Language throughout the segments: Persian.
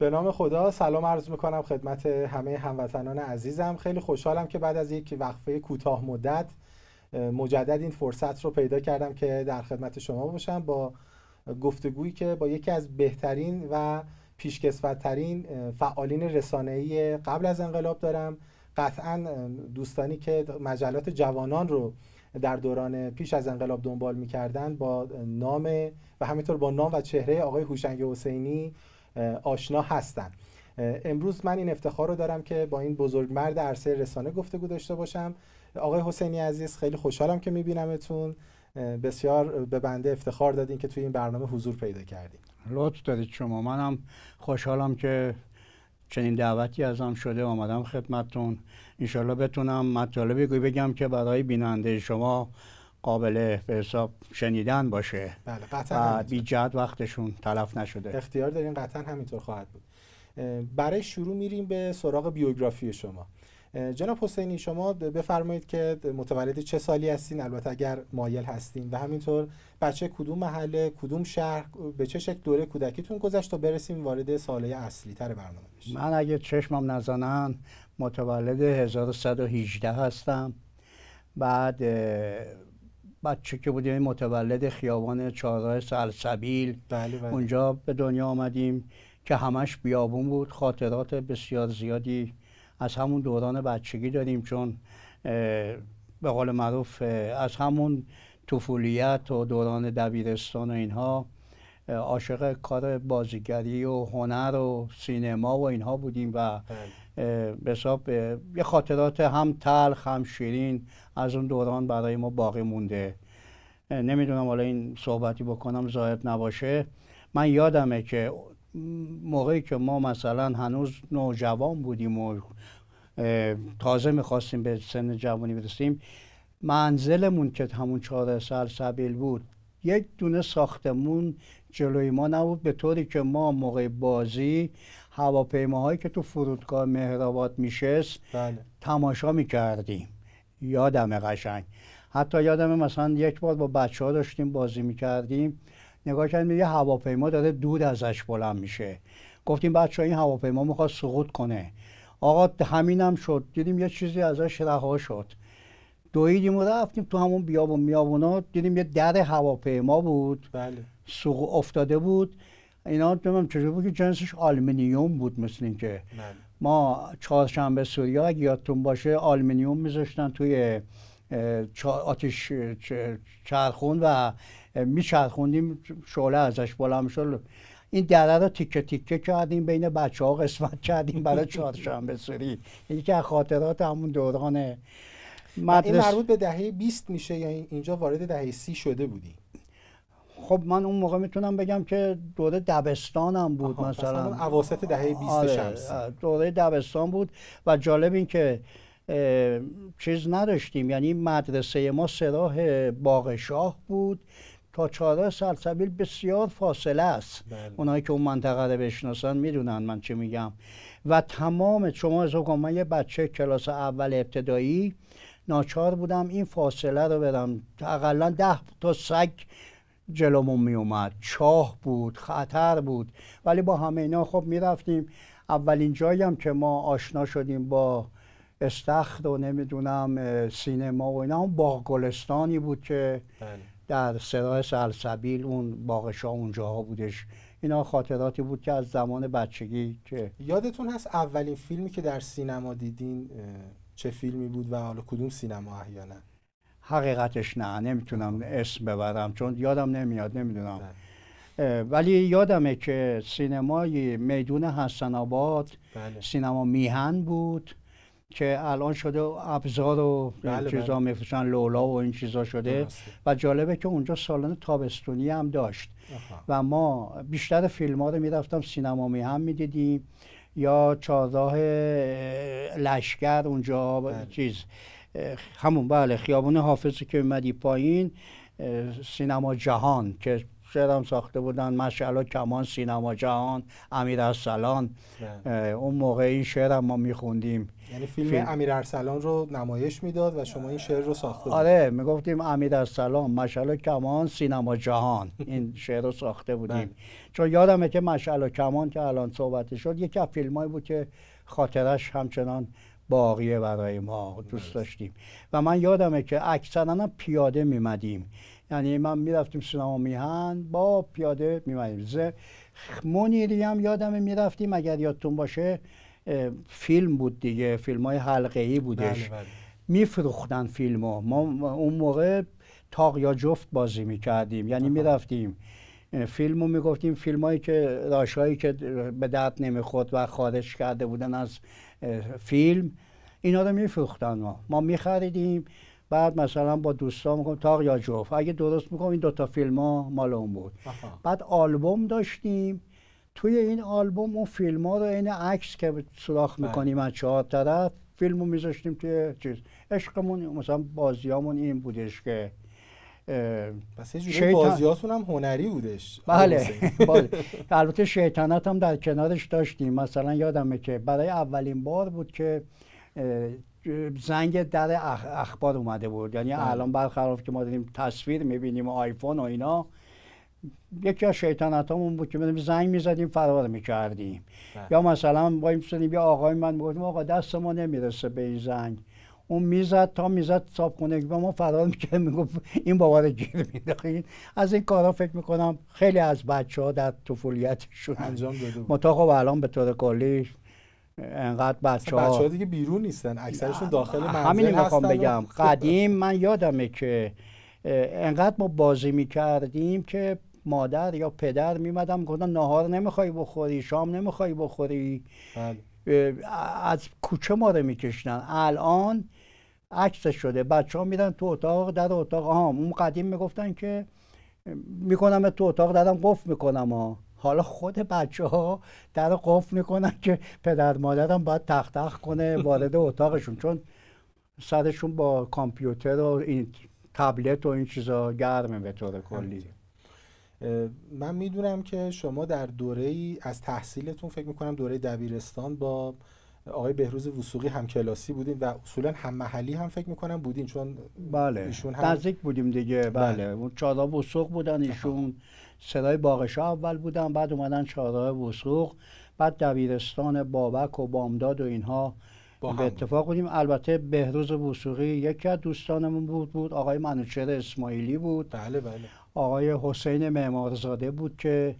به نام خدا سلام عرض میکنم خدمت همه هموطنان عزیزم خیلی خوشحالم که بعد از یک وقفه کوتاه مدت مجدد این فرصت رو پیدا کردم که در خدمت شما باشم با گفتگویی که با یکی از بهترین و پیشکسوتترین فعالین رسانه‌ای قبل از انقلاب دارم قطعا دوستانی که مجلات جوانان رو در دوران پیش از انقلاب دنبال میکردن با نام و همینطور با نام و چهره آقای هوشنگ حسینی آشنا هستن امروز من این افتخار رو دارم که با این بزرگ مرد عرصه رسانه گفتگو داشته باشم آقای حسینی عزیز خیلی خوشحالم که میبینمتون بسیار به بنده افتخار دادین که توی این برنامه حضور پیدا کردیم لطف دارید شما منم خوشحالم که چنین دعوتی ازم شده آمدم خدمتتون انشالله بتونم مطالبی بگم که برای بیننده شما قابل به حساب شنیدن باشه بله قطعا بی جد وقتشون تلف نشده اختیار دارین قطعا همینطور خواهد بود برای شروع میریم به سراغ بیوگرافی شما جناب حسینی شما بفرمایید که متولد چه سالی هستین البته اگر مایل هستین و همینطور بچه کدوم محله کدوم شهر به چه شکل دوره کودکیتون گذشت تا برسیم وارد ساله اصلی تر برنامه بشیم من اگه چشمم نزنن متولد 1118 هستم بعد بچه که بودیم متولد خیابان چهارراه سلسبیل بله،, بله اونجا به دنیا آمدیم که همش بیابون بود خاطرات بسیار زیادی از همون دوران بچگی داریم چون به قول معروف از همون طفولیت و دوران دبیرستان و اینها عاشق کار بازیگری و هنر و سینما و اینها بودیم و بله. به یه خاطرات هم تلخ هم شیرین از اون دوران برای ما باقی مونده نمیدونم حالا این صحبتی بکنم زاید نباشه من یادمه که موقعی که ما مثلا هنوز نوجوان بودیم و تازه میخواستیم به سن جوانی برسیم منزلمون که همون چهار سبیل بود یک دونه ساختمون جلوی ما نبود به طوری که ما موقع بازی هواپیماهایی که تو فرودگاه مهرآباد میشست بله. تماشا میکردیم یادم قشنگ حتی یادم مثلا یک بار با بچه ها داشتیم بازی میکردیم نگاه کردیم یه هواپیما داره دور ازش بلند میشه گفتیم بچه ها این هواپیما میخواد سقوط کنه آقا همینم شد دیدیم یه چیزی ازش رها شد دویدیم و رفتیم تو همون بیابون میابونا دیدیم یه در هواپیما بود بله. سقوط افتاده بود اینا دمم چجور بود که جنسش آلمینیوم بود مثل اینکه بله. ما چهارشنبه سوریا اگه یادتون باشه آلمینیوم میذاشتن توی آتش چرخون و میچرخوندیم شعله ازش بالا میشد این دره رو تیکه تیکه کردیم بین بچه ها قسمت کردیم برای چهارشنبه سوری یکی از خاطرات همون دوران این مربوط به دهه 20 میشه یا اینجا وارد دهه سی شده بودی خب من اون موقع میتونم بگم که دوره دبستانم بود مثلا اواسط دهه 20 آره، شمس دوره دبستان بود و جالب این که چیز نداشتیم یعنی مدرسه ما سراح شاه بود تا چاره سلسبیل بسیار فاصله است بله. اونایی که اون منطقه رو بشناسن میدونن من چی میگم و تمام شما از من یه بچه کلاس اول ابتدایی ناچار بودم این فاصله رو برم اقلا ده تا سگ جلومون می اومد چاه بود خطر بود ولی با همه اینا خب می رفتیم اولین جایی هم که ما آشنا شدیم با استخر و نمیدونم سینما و اینا باغ گلستانی بود که بله. در سرای سلسبیل اون باغشا ها بودش اینا خاطراتی بود که از زمان بچگی که یادتون هست اولین فیلمی که در سینما دیدین چه فیلمی بود و حالا کدوم سینما احیانا حقیقتش نه نمیتونم اسم ببرم چون یادم نمیاد نمیدونم بله. ولی یادمه که سینمای میدون حسن آباد بله. سینما میهن بود که الان شده ابزار و بله،, بله چیزا میفروشن لولا و این چیزا شده و جالبه که اونجا سالن تابستونی هم داشت و ما بیشتر فیلم ها رو میرفتم سینما میهن میدیدیم یا چهارراه لشکر اونجا چیز همون بله خیابون حافظی که اومدی پایین سینما جهان که شعرم ساخته بودن مشعلا کمان سینما جهان امیر ارسلان بله. اون موقع این شعرم ما میخوندیم یعنی فیلم, امیر ارسلان رو نمایش میداد و شما این شعر رو ساخته آره میگفتیم امیر ارسلان مشعلا کمان سینما جهان این شعر رو ساخته بودیم بله. چون یادمه که مشعلا کمان که الان صحبت شد یکی از بود که خاطرش همچنان باقیه برای ما دوست داشتیم و من یادمه که اکثرا پیاده میمدیم یعنی من میرفتیم سینما میهن با پیاده میمدیم ز منیری هم یادمه میرفتیم اگر یادتون باشه فیلم بود دیگه فیلم های حلقه ای بودش بله، بله. میفروختن فیلم ها ما اون موقع تاق یا جفت بازی میکردیم یعنی میرفتیم فیلم رو میگفتیم فیلم هایی که راشهایی که به درد نمیخورد و خارج کرده بودن از فیلم اینا رو میفروختن ما ما میخریدیم بعد مثلا با دوستان کنیم تاق یا جوف اگه درست میکنم این دوتا فیلم ها مال اون بود بعد آلبوم داشتیم توی این آلبوم اون فیلم ها رو این عکس که سراخ بله. میکنیم از چهار طرف فیلم رو میذاشتیم توی چیز عشقمون مثلا بازیامون این بودش که پس یه بازیاتون هم هنری بودش بله بله البته شیطنت هم در کنارش داشتیم مثلا یادمه که برای اولین بار بود که زنگ در اخبار اومده بود یعنی بله. الان برخلاف که ما داریم تصویر میبینیم آیفون و اینا یکی از شیطنت همون بود که می زنگ میزدیم فرار میکردیم بله. یا مثلا با این یه آقای من میگفتیم آقا دست ما نمیرسه به این زنگ اون میزد تا میزد صاحب خونه و ما فرار میکرد میگفت این بابا رو گیر میداخین از این کارا فکر میکنم خیلی از بچه ها در طفولیتشون انجام داده خب الان به طور کلی انقدر بچه ها بچه ها دیگه بیرون نیستن اکثرشون داخل منزل همینی میخوام بگم قدیم من یادمه که انقدر ما بازی میکردیم که مادر یا پدر میمدم گفتن ناهار نمیخوای بخوری شام نمیخوای بخوری بله. از کوچه ما رو میکشنن الان عکس شده بچه ها میرن تو اتاق در اتاق ها اون قدیم میگفتن که میکنم تو اتاق درم قفل میکنم ها حالا خود بچه ها در قفل میکنن که پدر مادرم باید تختخت کنه وارد اتاقشون چون سرشون با کامپیوتر و این تبلت و این چیزا گرمه به طور کلی من میدونم که شما در دوره ای از تحصیلتون فکر میکنم دوره دبیرستان با آقای بهروز وسوقی هم کلاسی بودیم و اصولا هم محلی هم فکر میکنم بودیم چون بله ایشون هم نزدیک بودیم دیگه بله, بله. اون وسوق بودن ایشون صدای باغشا اول بودن بعد اومدن چهارراه وسوق بعد دبیرستان بابک و بامداد و اینها با به اتفاق بودیم البته بهروز وسوقی یکی از دوستانمون بود بود آقای منوچهر اسماعیلی بود بله بله آقای حسین معمارزاده بود که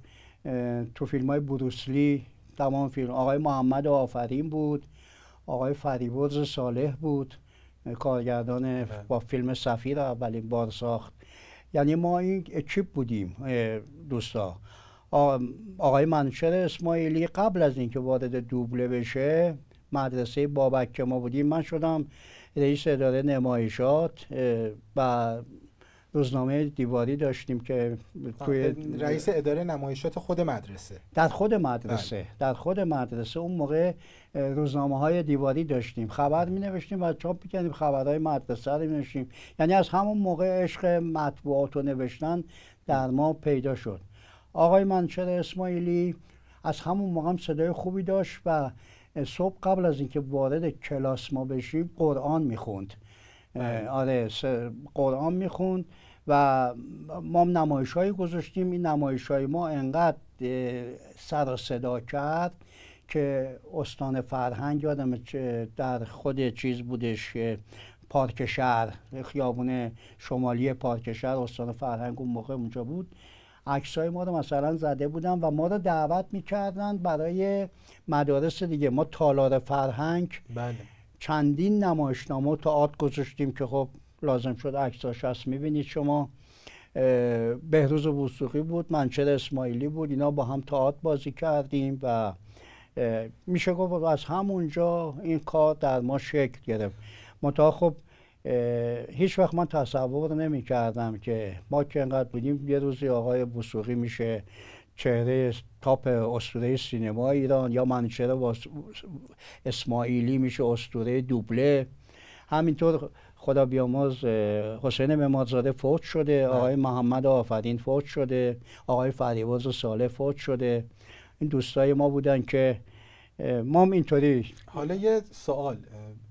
تو فیلم های بروسلی تمام فیلم آقای محمد آفرین بود آقای فریبرز صالح بود کارگردان بله. با فیلم سفیر اولین بار ساخت یعنی ما این چیپ بودیم دوستا آقای منشر اسماعیلی قبل از اینکه وارد دوبله بشه مدرسه بابک ما بودیم من شدم رئیس اداره نمایشات و روزنامه دیواری داشتیم که توی رئیس اداره نمایشات خود مدرسه در خود مدرسه بله. در خود مدرسه اون موقع روزنامه های دیواری داشتیم خبر می نوشتیم و چاپ میکردیم خبرهای مدرسه رو می نوشتیم یعنی از همون موقع عشق مطبوعات و نوشتن در ما پیدا شد آقای منچر اسماعیلی از همون موقع هم صدای خوبی داشت و صبح قبل از اینکه وارد کلاس ما بشیم قرآن میخوند بله. آره قرآن میخوند و ما نمایش گذاشتیم این نمایش های ما انقدر سر صدا کرد که استان فرهنگ یادم در خود چیز بودش پارک شهر خیابون شمالی پارک شهر استان فرهنگ اون موقع اونجا بود های ما رو مثلا زده بودن و ما رو دعوت میکردن برای مدارس دیگه ما تالار فرهنگ بله. چندین نمایشنامه و تاعت گذاشتیم که خب لازم شد اکساش هست میبینید شما بهروز وسوقی بود منچر اسماعیلی بود اینا با هم تاعت بازی کردیم و میشه گفت از همونجا این کار در ما شکل گرفت منتها خب هیچ وقت من تصور نمی کردم که ما که انقدر بودیم یه روزی آقای بوسوقی میشه چهره تاپ استوره سینما ایران یا منچهره اسماعیلی میشه استوره دوبله همینطور خدا بیاموز حسین ممادزاده فوت شده بله. آقای محمد آفرین فوت شده آقای فریوز ساله فوت شده این دوستای ما بودن که ما اینطوری حالا یه سوال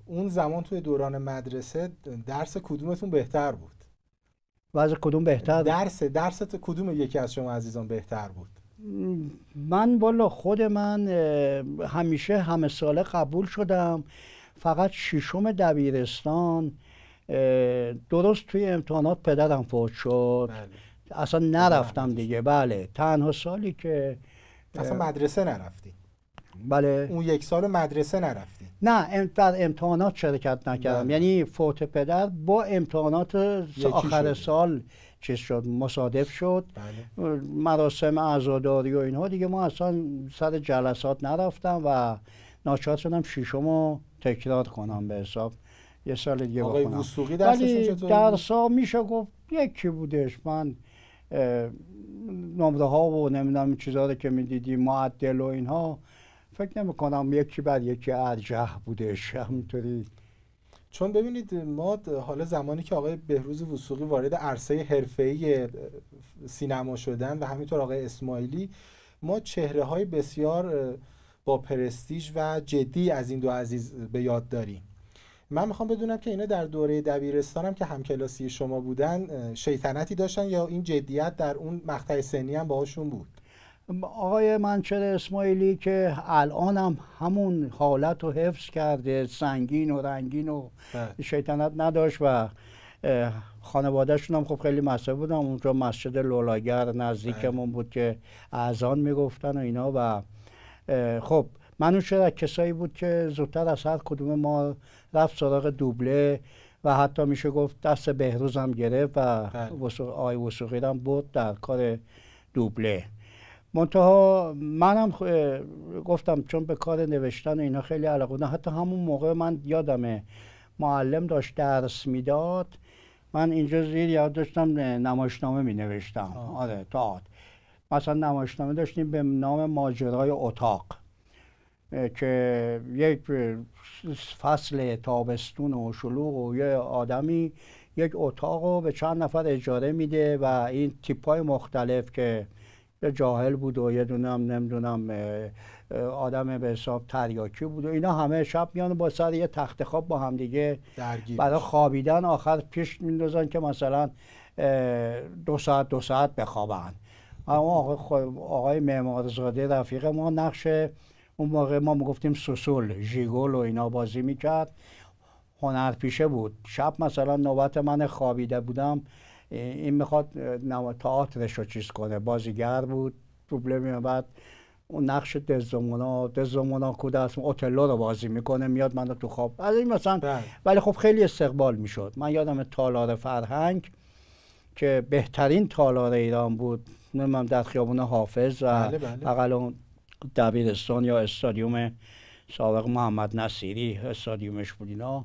اون زمان توی دوران مدرسه درس کدومتون بهتر بود؟ وضع کدوم بهتر درس درست کدوم یکی از شما عزیزان بهتر بود من والا خود من همیشه همه ساله قبول شدم فقط ششم دبیرستان درست توی امتحانات پدرم فوت شد بله. اصلا خب، نرفتم دیگه بله تنها سالی که اصلا مدرسه نرفتی بله اون یک سال مدرسه نرفتی نه در امتحانات شرکت نکردم بله. یعنی فوت پدر با امتحانات آخر سال چیز شد مصادف شد بله. مراسم عزاداری و اینها دیگه ما اصلا سر جلسات نرفتم و ناچار شدم شیشم رو تکرار کنم به حساب یه سال دیگه آقای بخونم ولی درس ها میشه گفت یکی بودش من نمره ها و نمیدونم چیزا رو که میدیدی معدل و اینها فکر نمی کنم یکی بر یکی ارجح بودش همینطوری چون ببینید ما حالا زمانی که آقای بهروز وسوقی وارد عرصه حرفه‌ای سینما شدن و همینطور آقای اسماعیلی ما چهره های بسیار با پرستیژ و جدی از این دو عزیز به یاد داریم من میخوام بدونم که اینا در دوره دبیرستانم هم که همکلاسی شما بودن شیطنتی داشتن یا این جدیت در اون مقطع سنی هم باهاشون بود آقای منچر اسماعیلی که الان هم همون حالت رو حفظ کرده سنگین و رنگین و بله. شیطنت نداشت و خانوادهشون هم خب خیلی مسئله بودم اونجا مسجد لولاگر نزدیکمون بله. بود که اعزان میگفتن و اینا و خب منو شده کسایی بود که زودتر از هر کدوم ما رفت سراغ دوبله و حتی میشه گفت دست بهروزم گرفت و بله. آی وسوقی هم بود در کار دوبله منتها منم گفتم چون به کار نوشتن و اینا خیلی علاقه بودم حتی همون موقع من یادمه معلم داشت درس میداد من اینجا زیر یاد داشتم نمایشنامه می نوشتم آره تاعت مثلا نمایشنامه داشتیم به نام ماجرای اتاق که یک فصل تابستون و شلوغ و یه آدمی یک اتاق رو به چند نفر اجاره میده و این تیپ های مختلف که جاهل بود و یه دونه نمیدونم آدم به حساب تریاکی بود و اینا همه شب میان با سر یه تخت خواب با همدیگه برای خوابیدن آخر پیش میندازن که مثلا دو ساعت دو ساعت بخوابن اما آقای, آقای معمارزاده رفیق ما نقش اون موقع ما میگفتیم سوسول ژیگول و اینا بازی میکرد هنرپیشه بود شب مثلا نوبت من خوابیده بودم این میخواد نما تئاترش رو چیز کنه بازیگر بود پروبلم بعد اون نقش دزمونا ها کودست اوتلو رو بازی میکنه میاد منو تو خواب از این مثلا بله. ولی خب خیلی استقبال میشد من یادم تالار فرهنگ که بهترین تالار ایران بود نمیدونم در خیابون حافظ و بله, بله. اون دبیرستان یا استادیوم سابق محمد نصیری استادیومش بود اینا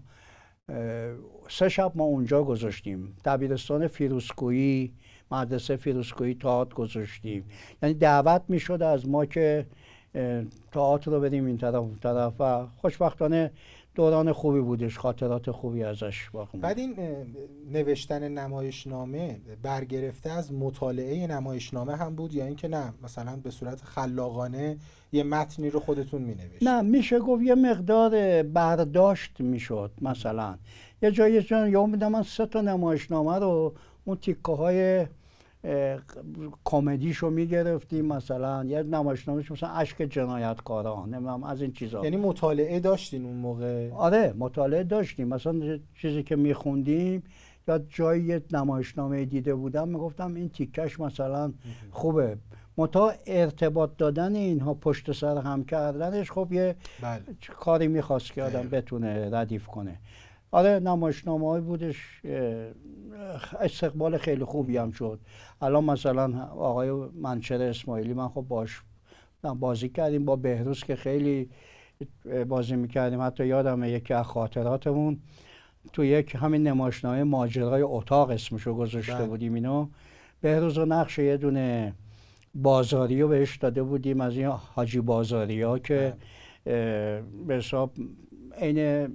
سه شب ما اونجا گذاشتیم دبیرستان فیروسکویی مدرسه فیروسکویی تاعت گذاشتیم یعنی دعوت میشد از ما که تاعت رو بریم این طرف اون طرف و خوشبختانه دوران خوبی بودش خاطرات خوبی ازش باقی بعد این نوشتن نمایشنامه برگرفته از مطالعه نمایشنامه هم بود یا اینکه نه مثلا به صورت خلاقانه یه متنی رو خودتون می نوشت نه میشه گفت یه مقدار برداشت میشد مثلا یه جایی جان یا میدم من سه تا نمایشنامه رو اون تیکه های کمدیشو میگرفتیم مثلا یه نمایشنامهش مثلا عشق جنایتکارا نمیدونم از این چیزا یعنی مطالعه داشتین اون موقع آره مطالعه داشتیم مثلا چیزی که میخوندیم یا جایی نمایشنامه دیده بودم میگفتم این تیکش مثلا خوبه متا ارتباط دادن اینها پشت سر هم کردنش خب یه بله. کاری میخواست که آدم بتونه ردیف کنه آره نمایشنامه های بودش استقبال خیلی خوبی هم شد الان مثلا آقای منچر اسماعیلی من خب باش بازی کردیم با بهروز که خیلی بازی میکردیم حتی یادم یکی از خاطراتمون تو یک همین نمایشنامه ماجرای اتاق اسمشو گذاشته بله. بودیم اینو بهروز و نقش یه دونه بازاری رو بهش داده بودیم از این حاجی بازاری ها که بله. به حساب عین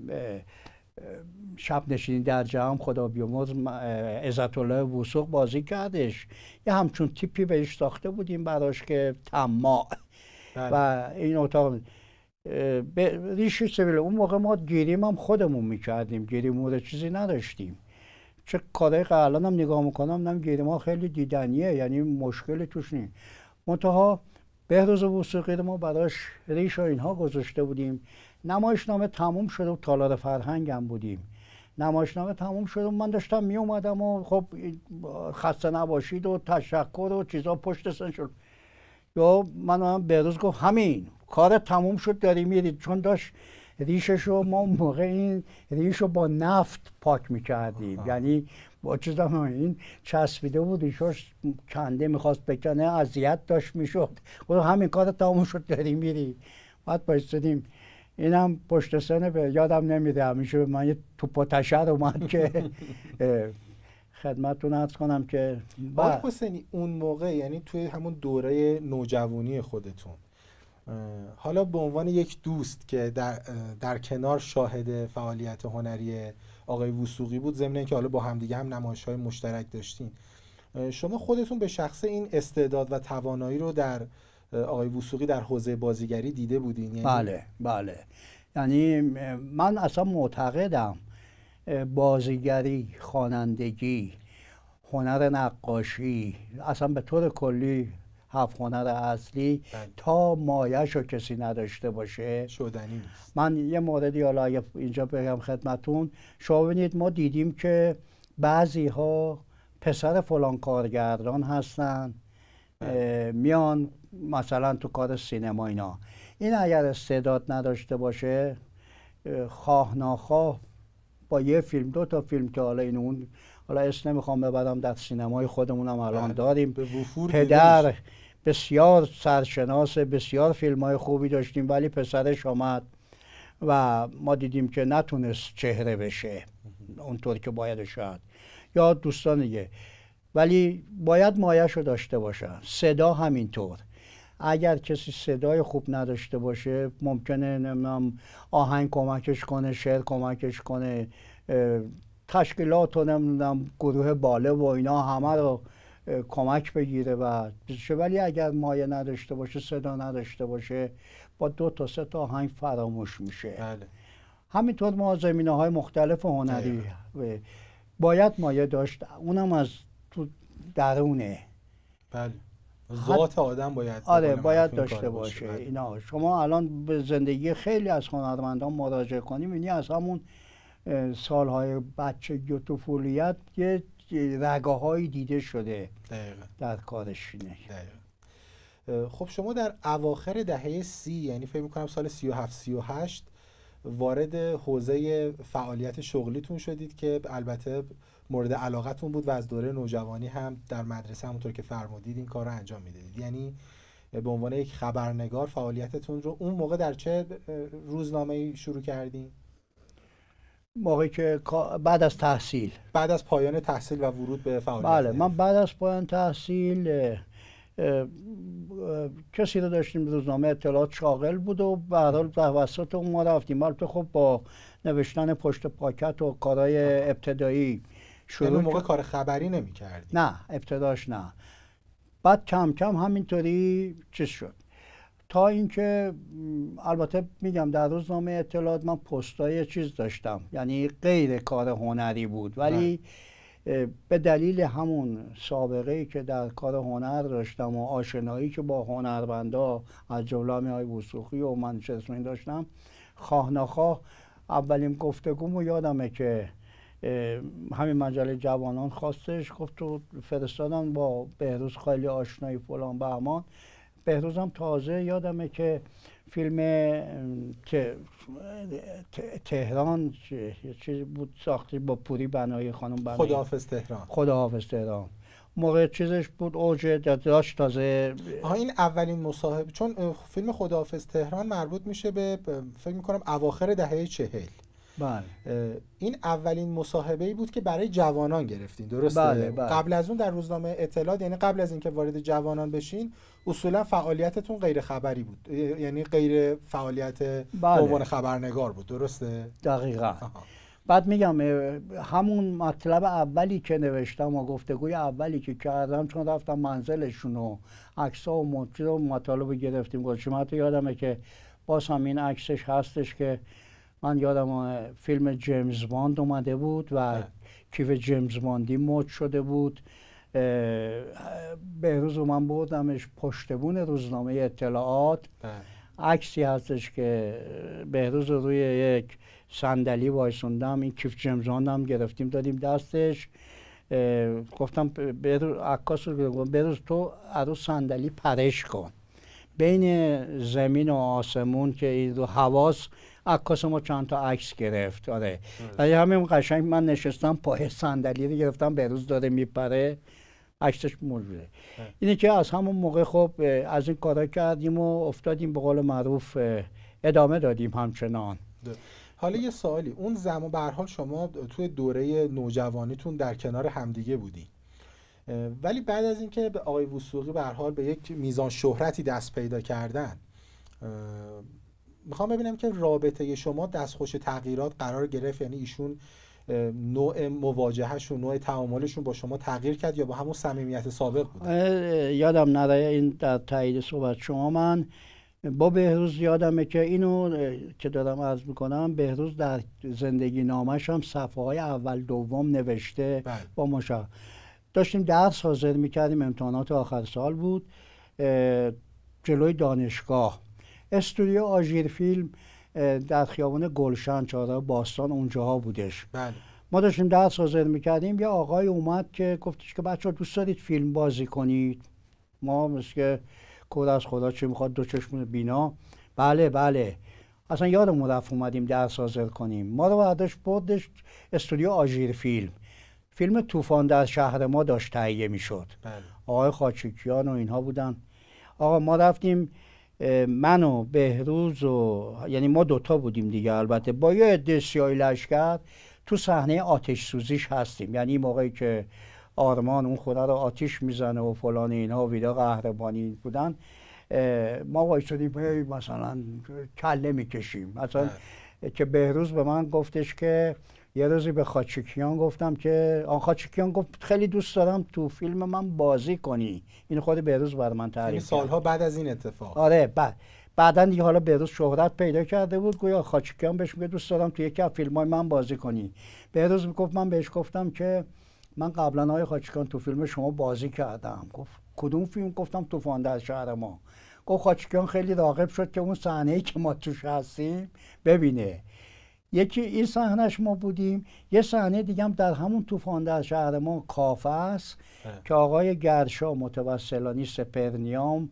شب نشینی در جهان خدا بیامرز عزت الله وسوق بازی کردش یه همچون تیپی بهش ساخته بودیم براش که تماع بله. و این اتاق ریشی سویل اون موقع ما گیریم هم خودمون میکردیم گیریم مورد چیزی نداشتیم چه کارای که الان هم نگاه میکنم نم گیریم ها خیلی دیدنیه یعنی مشکلی توش نیست منتها بهروز وسوقی ما براش ریش و اینها گذاشته بودیم نمایشنامه تموم شده و تالار فرهنگ هم بودیم نمایشنامه تموم شد و من داشتم می اومدم و خب خسته نباشید و تشکر و چیزا پشت سن شد یا من هم روز گفت همین کار تموم شد داری میرید چون داشت ریشش رو ما موقع این ریش رو با نفت پاک میکردیم یعنی با چیز این چسبیده بود ریشش کنده میخواست بکنه اذیت داشت میشد گفت همین کار تموم شد داری میری بعد بایستدیم اینم پشت سنه به یادم نمیده همیشه من یه توپ و تشر اومد که خدمتتون عرض کنم که با بله. حسینی اون موقع یعنی توی همون دوره نوجوانی خودتون حالا به عنوان یک دوست که در, کنار شاهد فعالیت هنری آقای وسوقی بود ضمن که حالا با همدیگه هم نمایش های مشترک داشتین شما خودتون به شخص این استعداد و توانایی رو در آقای وسوقی در حوزه بازیگری دیده بودین یعنی؟ بله بله یعنی من اصلا معتقدم بازیگری خوانندگی هنر نقاشی اصلا به طور کلی هفت هنر اصلی بله. تا مایش رو کسی نداشته باشه شدنی من یه موردی حالا اینجا بگم خدمتون شما ببینید ما دیدیم که بعضی ها پسر فلان کارگردان هستن بله. میان مثلا تو کار سینما اینا این اگر استعداد نداشته باشه خواه ناخواه با یه فیلم دو تا فیلم که حالا این اون حالا اسم نمیخوام ببرم در سینمای خودمونم الان بله. داریم پدر بسیار سرشناس بسیار فیلم های خوبی داشتیم ولی پسرش آمد و ما دیدیم که نتونست چهره بشه اونطور که باید شاید یا دوستان دیگه ولی باید مایش رو داشته باشن صدا همینطور اگر کسی صدای خوب نداشته باشه ممکنه نمیدونم آهنگ کمکش کنه شعر کمکش کنه تشکیلات و نمیدونم گروه باله و اینا همه رو کمک بگیره و ولی اگر مایه نداشته باشه صدا نداشته باشه با دو تا سه تا آهنگ فراموش میشه بله. همینطور ما زمینه های مختلف هنری باید مایه داشت اونم از تو درونه بله ذات آدم باید آره باید داشته باشه. بله. اینا شما الان به زندگی خیلی از هنرمندان مراجعه کنیم اینی از همون سالهای بچگی و طفولیت یه هایی دیده شده دقیقا. در کارشینه خب شما در اواخر دهه سی یعنی فکر میکنم سال سی و هفت سی و هشت وارد حوزه فعالیت شغلیتون شدید که البته مورد علاقتون بود و از دوره نوجوانی هم در مدرسه همونطور که فرمودید این کار رو انجام میدادید یعنی به عنوان یک خبرنگار فعالیتتون رو اون موقع در چه روزنامه شروع کردین؟ موقعی که بعد از تحصیل بعد از پایان تحصیل و ورود به فعالیت بله من بعد از پایان تحصیل کسی رو داشتیم روزنامه اطلاعات شاغل بود و به هر حال توسط اون ما رفتیم تو خب با نوشتن پشت پاکت و کارهای ابتدایی شروع اون موقع کار خبری نمی کردی. نه ابتداش نه بعد کم کم همینطوری چیز شد تا اینکه البته میگم در روزنامه اطلاعات من پستای چیز داشتم یعنی غیر کار هنری بود ولی به دلیل همون سابقه که در کار هنر داشتم و آشنایی که با هنرمندا از جمله های وسوخی و من داشتم خواه نخواه اولین گفتگومو یادمه که همین مجله جوانان خواستش گفت تو فرستادن با بهروز خیلی آشنایی فلان بهمان بهروز هم تازه یادمه که فیلم تهران چیزی بود ساخته با پوری بنای خانم بنای خداحافظ تهران خداحافظ تهران موقع چیزش بود اوج داشت تازه آها این اولین مصاحبه چون فیلم خداحافظ تهران مربوط میشه به فکر میکنم اواخر دهه چهل بله. این اولین مصاحبه ای بود که برای جوانان گرفتین درسته بله، بله. قبل از اون در روزنامه اطلاعات یعنی قبل از اینکه وارد جوانان بشین اصولا فعالیتتون غیر خبری بود یعنی غیر فعالیت بله. عنوان خبرنگار بود درسته دقیقا بعد میگم همون مطلب اولی که نوشتم و گفتگوی اولی که کردم چون رفتم منزلشون و عکس و مطلب و گرفتیم گفتم خب، حتی یادمه که باز هم این عکسش هستش که من یادم فیلم جیمز باند اومده بود و بله. کیف جیمز باندی مد شده بود بهروز و من بردمش پشتبون روزنامه اطلاعات بله. عکسی هستش که بهروز روی یک صندلی وایسوندم این کیف جیمز هم گرفتیم دادیم دستش گفتم عکاس رو روز تو ارو صندلی پرش کن بین زمین و آسمون که این رو حواس عکاس ما چند تا عکس گرفت آره ولی همین قشنگ من نشستم پای صندلی رو گرفتم به روز داره میپره عکسش موجوده اینه که از همون موقع خب از این کارا کردیم و افتادیم به قول معروف ادامه دادیم همچنان ده. حالا یه سوالی اون زمان به حال شما توی دوره نوجوانیتون در کنار همدیگه بودیم ولی بعد از اینکه به آقای وسوقی به به یک میزان شهرتی دست پیدا کردن میخوام ببینم که رابطه شما دستخوش تغییرات قرار گرفت یعنی ایشون نوع مواجههشون نوع تعاملشون با شما تغییر کرد یا با همون صمیمیت سابق بود یادم نره این در تایید صحبت شما من با بهروز یادمه که اینو که دارم عرض میکنم بهروز در زندگی نامش هم صفحه های اول دوم نوشته بله. با مشا داشتیم درس حاضر میکردیم امتحانات آخر سال بود جلوی دانشگاه استودیو آژیر فیلم در خیابان گلشن چهار باستان اونجاها بودش بله. ما داشتیم درس حاضر میکردیم یه آقای اومد که گفتش که بچه ها دوست دارید فیلم بازی کنید ما مثل که کود از خدا چه میخواد دو چشم بینا بله بله اصلا یادمون رفت اومدیم درس حاضر کنیم ما رو بعدش بردش استودیو آژیر فیلم فیلم طوفان در شهر ما داشت تهیه میشد بله. آقای خاچکیان و اینها بودن آقا ما رفتیم من و بهروز و یعنی ما دوتا بودیم دیگه البته با یه عده سیاهی لشکر تو صحنه آتش سوزیش هستیم یعنی موقعی که آرمان اون خونه رو آتیش میزنه و فلان اینها و ویدا قهرمانی بودن ما وایسادیم مثلا کله میکشیم مثلا بله. که بهروز به من گفتش که یه روزی به خاچکیان گفتم که آن خاچکیان گفت خیلی دوست دارم تو فیلم من بازی کنی این خود روز بر من تعریف یعنی سالها بعد از این اتفاق آره بعد بعدا دیگه حالا روز شهرت پیدا کرده بود گویا خاچکیان بهش میگه دوست دارم تو یکی از فیلم های من بازی کنی روز میگفت من بهش گفتم که من قبلا های خاچکیان تو فیلم شما بازی کردم گفت کدوم فیلم گفتم طوفان در شهر ما گفت خاچکیان خیلی راغب شد که اون صحنه ای که ما توش هستیم ببینه یکی این صحنهش ما بودیم یه صحنه دیگه هم در همون طوفان در شهر ما کافه است که آقای گرشا متوسلانی سپرنیام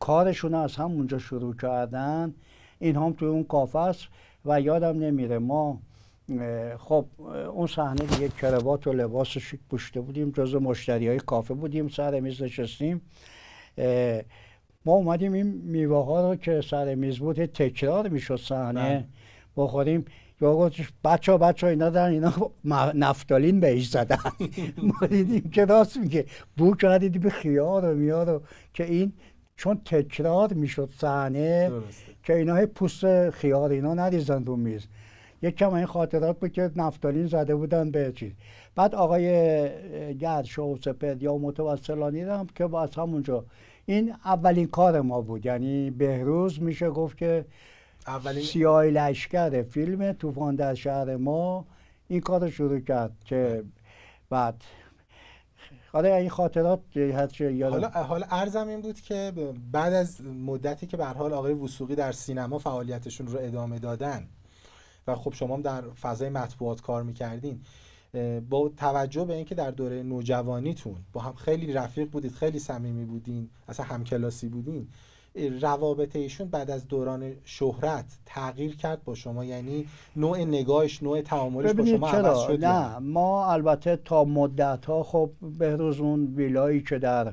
کارشون از همونجا شروع کردن این هم توی اون کافه است و یادم نمیره ما خب اون صحنه دیگه کروات و لباس شیک پوشته بودیم جز مشتری های کافه بودیم سر میز نشستیم ما اومدیم این میوه ها رو که سر میز بود تکرار میشد صحنه بله. بخوریم که آقا بچه ها بچه ها اینا دارن اینا خب نفتالین بهش زدن ما دیدیم که راست میگه بو کردید به خیار و میار که این چون تکرار میشد صحنه که اینا پوست خیار اینا نریزن رو میز یک کم این خاطرات بود که نفتالین زده بودن به چیز بعد آقای گرد و سپر یا متوسلانی هم که از همونجا این اولین کار ما بود یعنی بهروز میشه گفت که اولین سیاه لشکر فیلم طوفان در شهر ما این کار شروع کرد که بعد آره این خاطرات حالا حالا ارزم این بود که بعد از مدتی که به حال آقای وسوقی در سینما فعالیتشون رو ادامه دادن و خب شما هم در فضای مطبوعات کار میکردین با توجه به اینکه در دوره نوجوانیتون با هم خیلی رفیق بودید خیلی صمیمی بودین اصلا همکلاسی بودین روابط ایشون بعد از دوران شهرت تغییر کرد با شما یعنی نوع نگاهش نوع تعاملش با شما چرا؟ عوض شد نه ما البته تا مدت ها خب بهروز اون ویلایی که در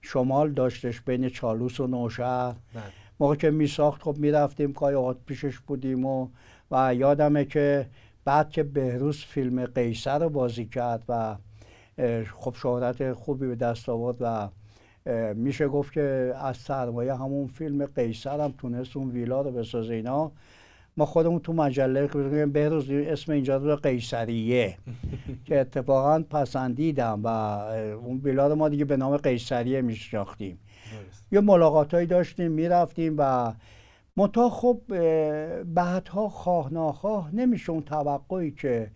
شمال داشتش بین چالوس و نوشهر بله. موقع که می ساخت خب می رفتیم کایات پیشش بودیم و و یادمه که بعد که بهروز فیلم قیصر رو بازی کرد و خب شهرت خوبی به دست آورد و میشه گفت که از سرمایه همون فیلم قیصر هم تونست اون ویلا رو بسازه اینا ما خودمون تو مجله به بهروز اسم اینجا رو قیصریه که اتفاقا پسندیدم و اون ویلا رو ما دیگه به نام قیصریه میشناختیم یه ملاقاتهایی داشتیم میرفتیم و منتها خب بعدها خواه ناخواه نمیشه اون توقعی که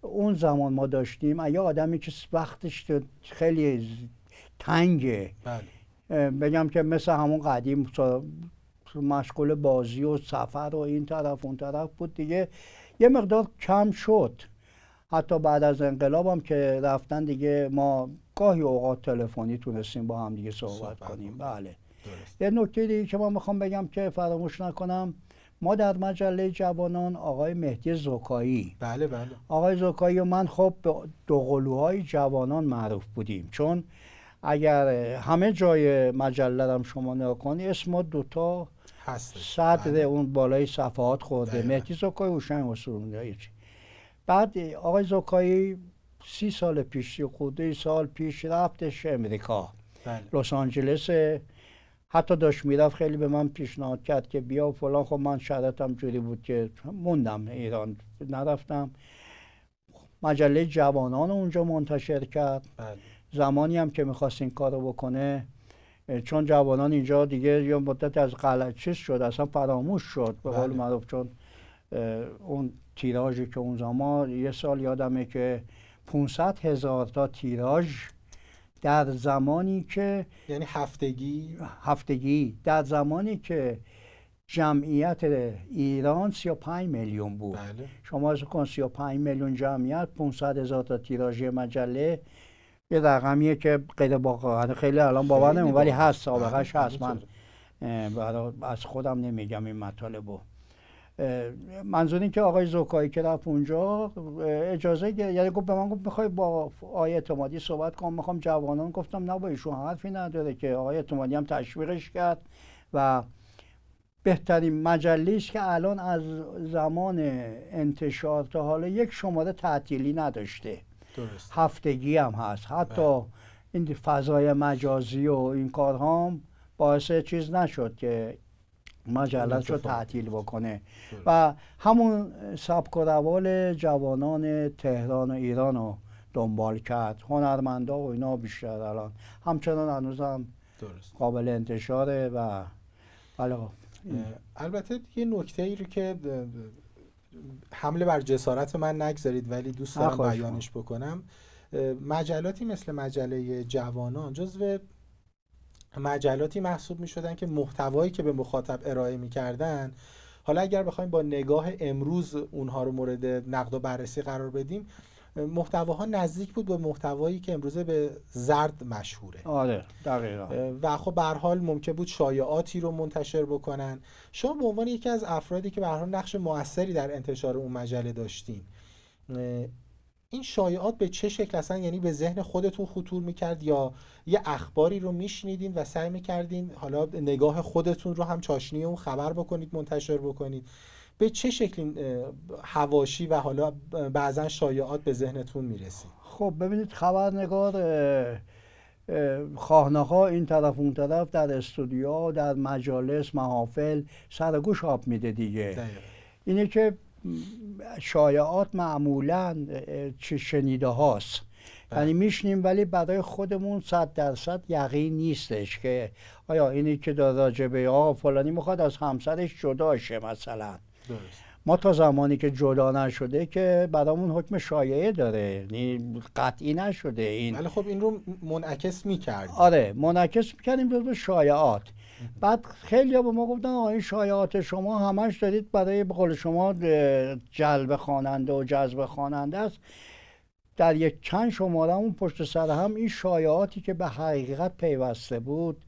اون زمان ما داشتیم یا آدمی که وقتش خیلی تنگه بله. بگم که مثل همون قدیم مشغول بازی و سفر و این طرف اون طرف بود دیگه یه مقدار کم شد حتی بعد از انقلاب هم که رفتن دیگه ما گاهی اوقات تلفنی تونستیم با هم دیگه صحبت, کنیم بله یه نکته دیگه که ما میخوام بگم که فراموش نکنم ما در مجله جوانان آقای مهدی زوکایی. بله بله آقای زکایی و من خب به دوقلوهای جوانان معروف بودیم چون اگر همه جای مجله هم شما نگاه کنی اسم دوتا صدر بله. اون بالای صفحات خورده مهدی زکایی هوشنگ اصول بعد آقای زکایی سی سال پیش خوده سال پیش رفتش امریکا بله. لس آنجلس حتی داشت میرفت خیلی به من پیشنهاد کرد که بیا و فلان خب من شرطم جوری بود که موندم ایران نرفتم مجله جوانان اونجا منتشر کرد بله. زمانی هم که میخواست این کار رو بکنه چون جوانان اینجا دیگه یه مدت از غلط چیز شد اصلا فراموش شد به قول بله. معروف چون اون تیراژی که اون زمان یه سال یادمه که 500 هزار تا تیراژ در زمانی که یعنی هفتگی هفتگی در زمانی که جمعیت ایران 35 میلیون بود بله. شما از کن 35 میلیون جمعیت 500 هزار تا تیراژ مجله یه رقمیه که غیر با خیلی الان باور نمیم ولی هست سابقهش آره، هست من از خودم نمیگم این مطالب رو منظور که آقای زوکایی که رفت اونجا اجازه یعنی گفت به من گفت میخوای با آقای اعتمادی صحبت کنم میخوام جوانان گفتم نه با ایشون حرفی نداره که آقای اعتمادی هم تشویقش کرد و بهترین مجلیش که الان از زمان انتشار تا حالا یک شماره تعطیلی نداشته درست. هفتگی هم هست حتی بله. این فضای مجازی و این هم باعث چیز نشد که مجلت رو تعطیل بکنه و همون سبک و روال جوانان تهران و ایران رو دنبال کرد هنرمندا و اینا بیشتر الان همچنان هنوزم هم درست. قابل انتشاره و بله. البته یه نکته ای رو که حمله بر جسارت من نگذارید ولی دوست دارم بیانش بکنم مجلاتی مثل مجله جوانان جزو مجلاتی محسوب می شدن که محتوایی که به مخاطب ارائه می کردن حالا اگر بخوایم با نگاه امروز اونها رو مورد نقد و بررسی قرار بدیم محتواها نزدیک بود به محتوایی که امروزه به زرد مشهوره آره دقیقا و خب به حال ممکن بود شایعاتی رو منتشر بکنن شما به عنوان یکی از افرادی که به حال نقش موثری در انتشار اون مجله داشتین این شایعات به چه شکل اصلا یعنی به ذهن خودتون خطور میکرد یا یه اخباری رو میشنیدین و سعی میکردین حالا نگاه خودتون رو هم چاشنی اون خبر بکنید منتشر بکنید به چه شکلی حواشی و حالا بعضا شایعات به ذهنتون میرسی؟ خب ببینید خبرنگار ها این طرف اون طرف در استودیو در مجالس محافل سرگوش گوش آب میده دیگه اینه که شایعات معمولا چه شنیده هاست بله. یعنی میشنیم ولی برای خودمون صد درصد یقین نیستش که آیا اینی که در راجبه آقا فلانی میخواد از همسرش جدا شه مثلا ما تا زمانی که جدا نشده که برامون حکم شایعه داره یعنی قطعی نشده این ولی خب این رو منعکس میکردیم آره منعکس میکردیم به شایعات بعد خیلی به ما گفتن این شایعات شما همش دارید برای به قول شما جلب خواننده و جذب خواننده است در یک چند شماره اون پشت سر هم این شایعاتی که به حقیقت پیوسته بود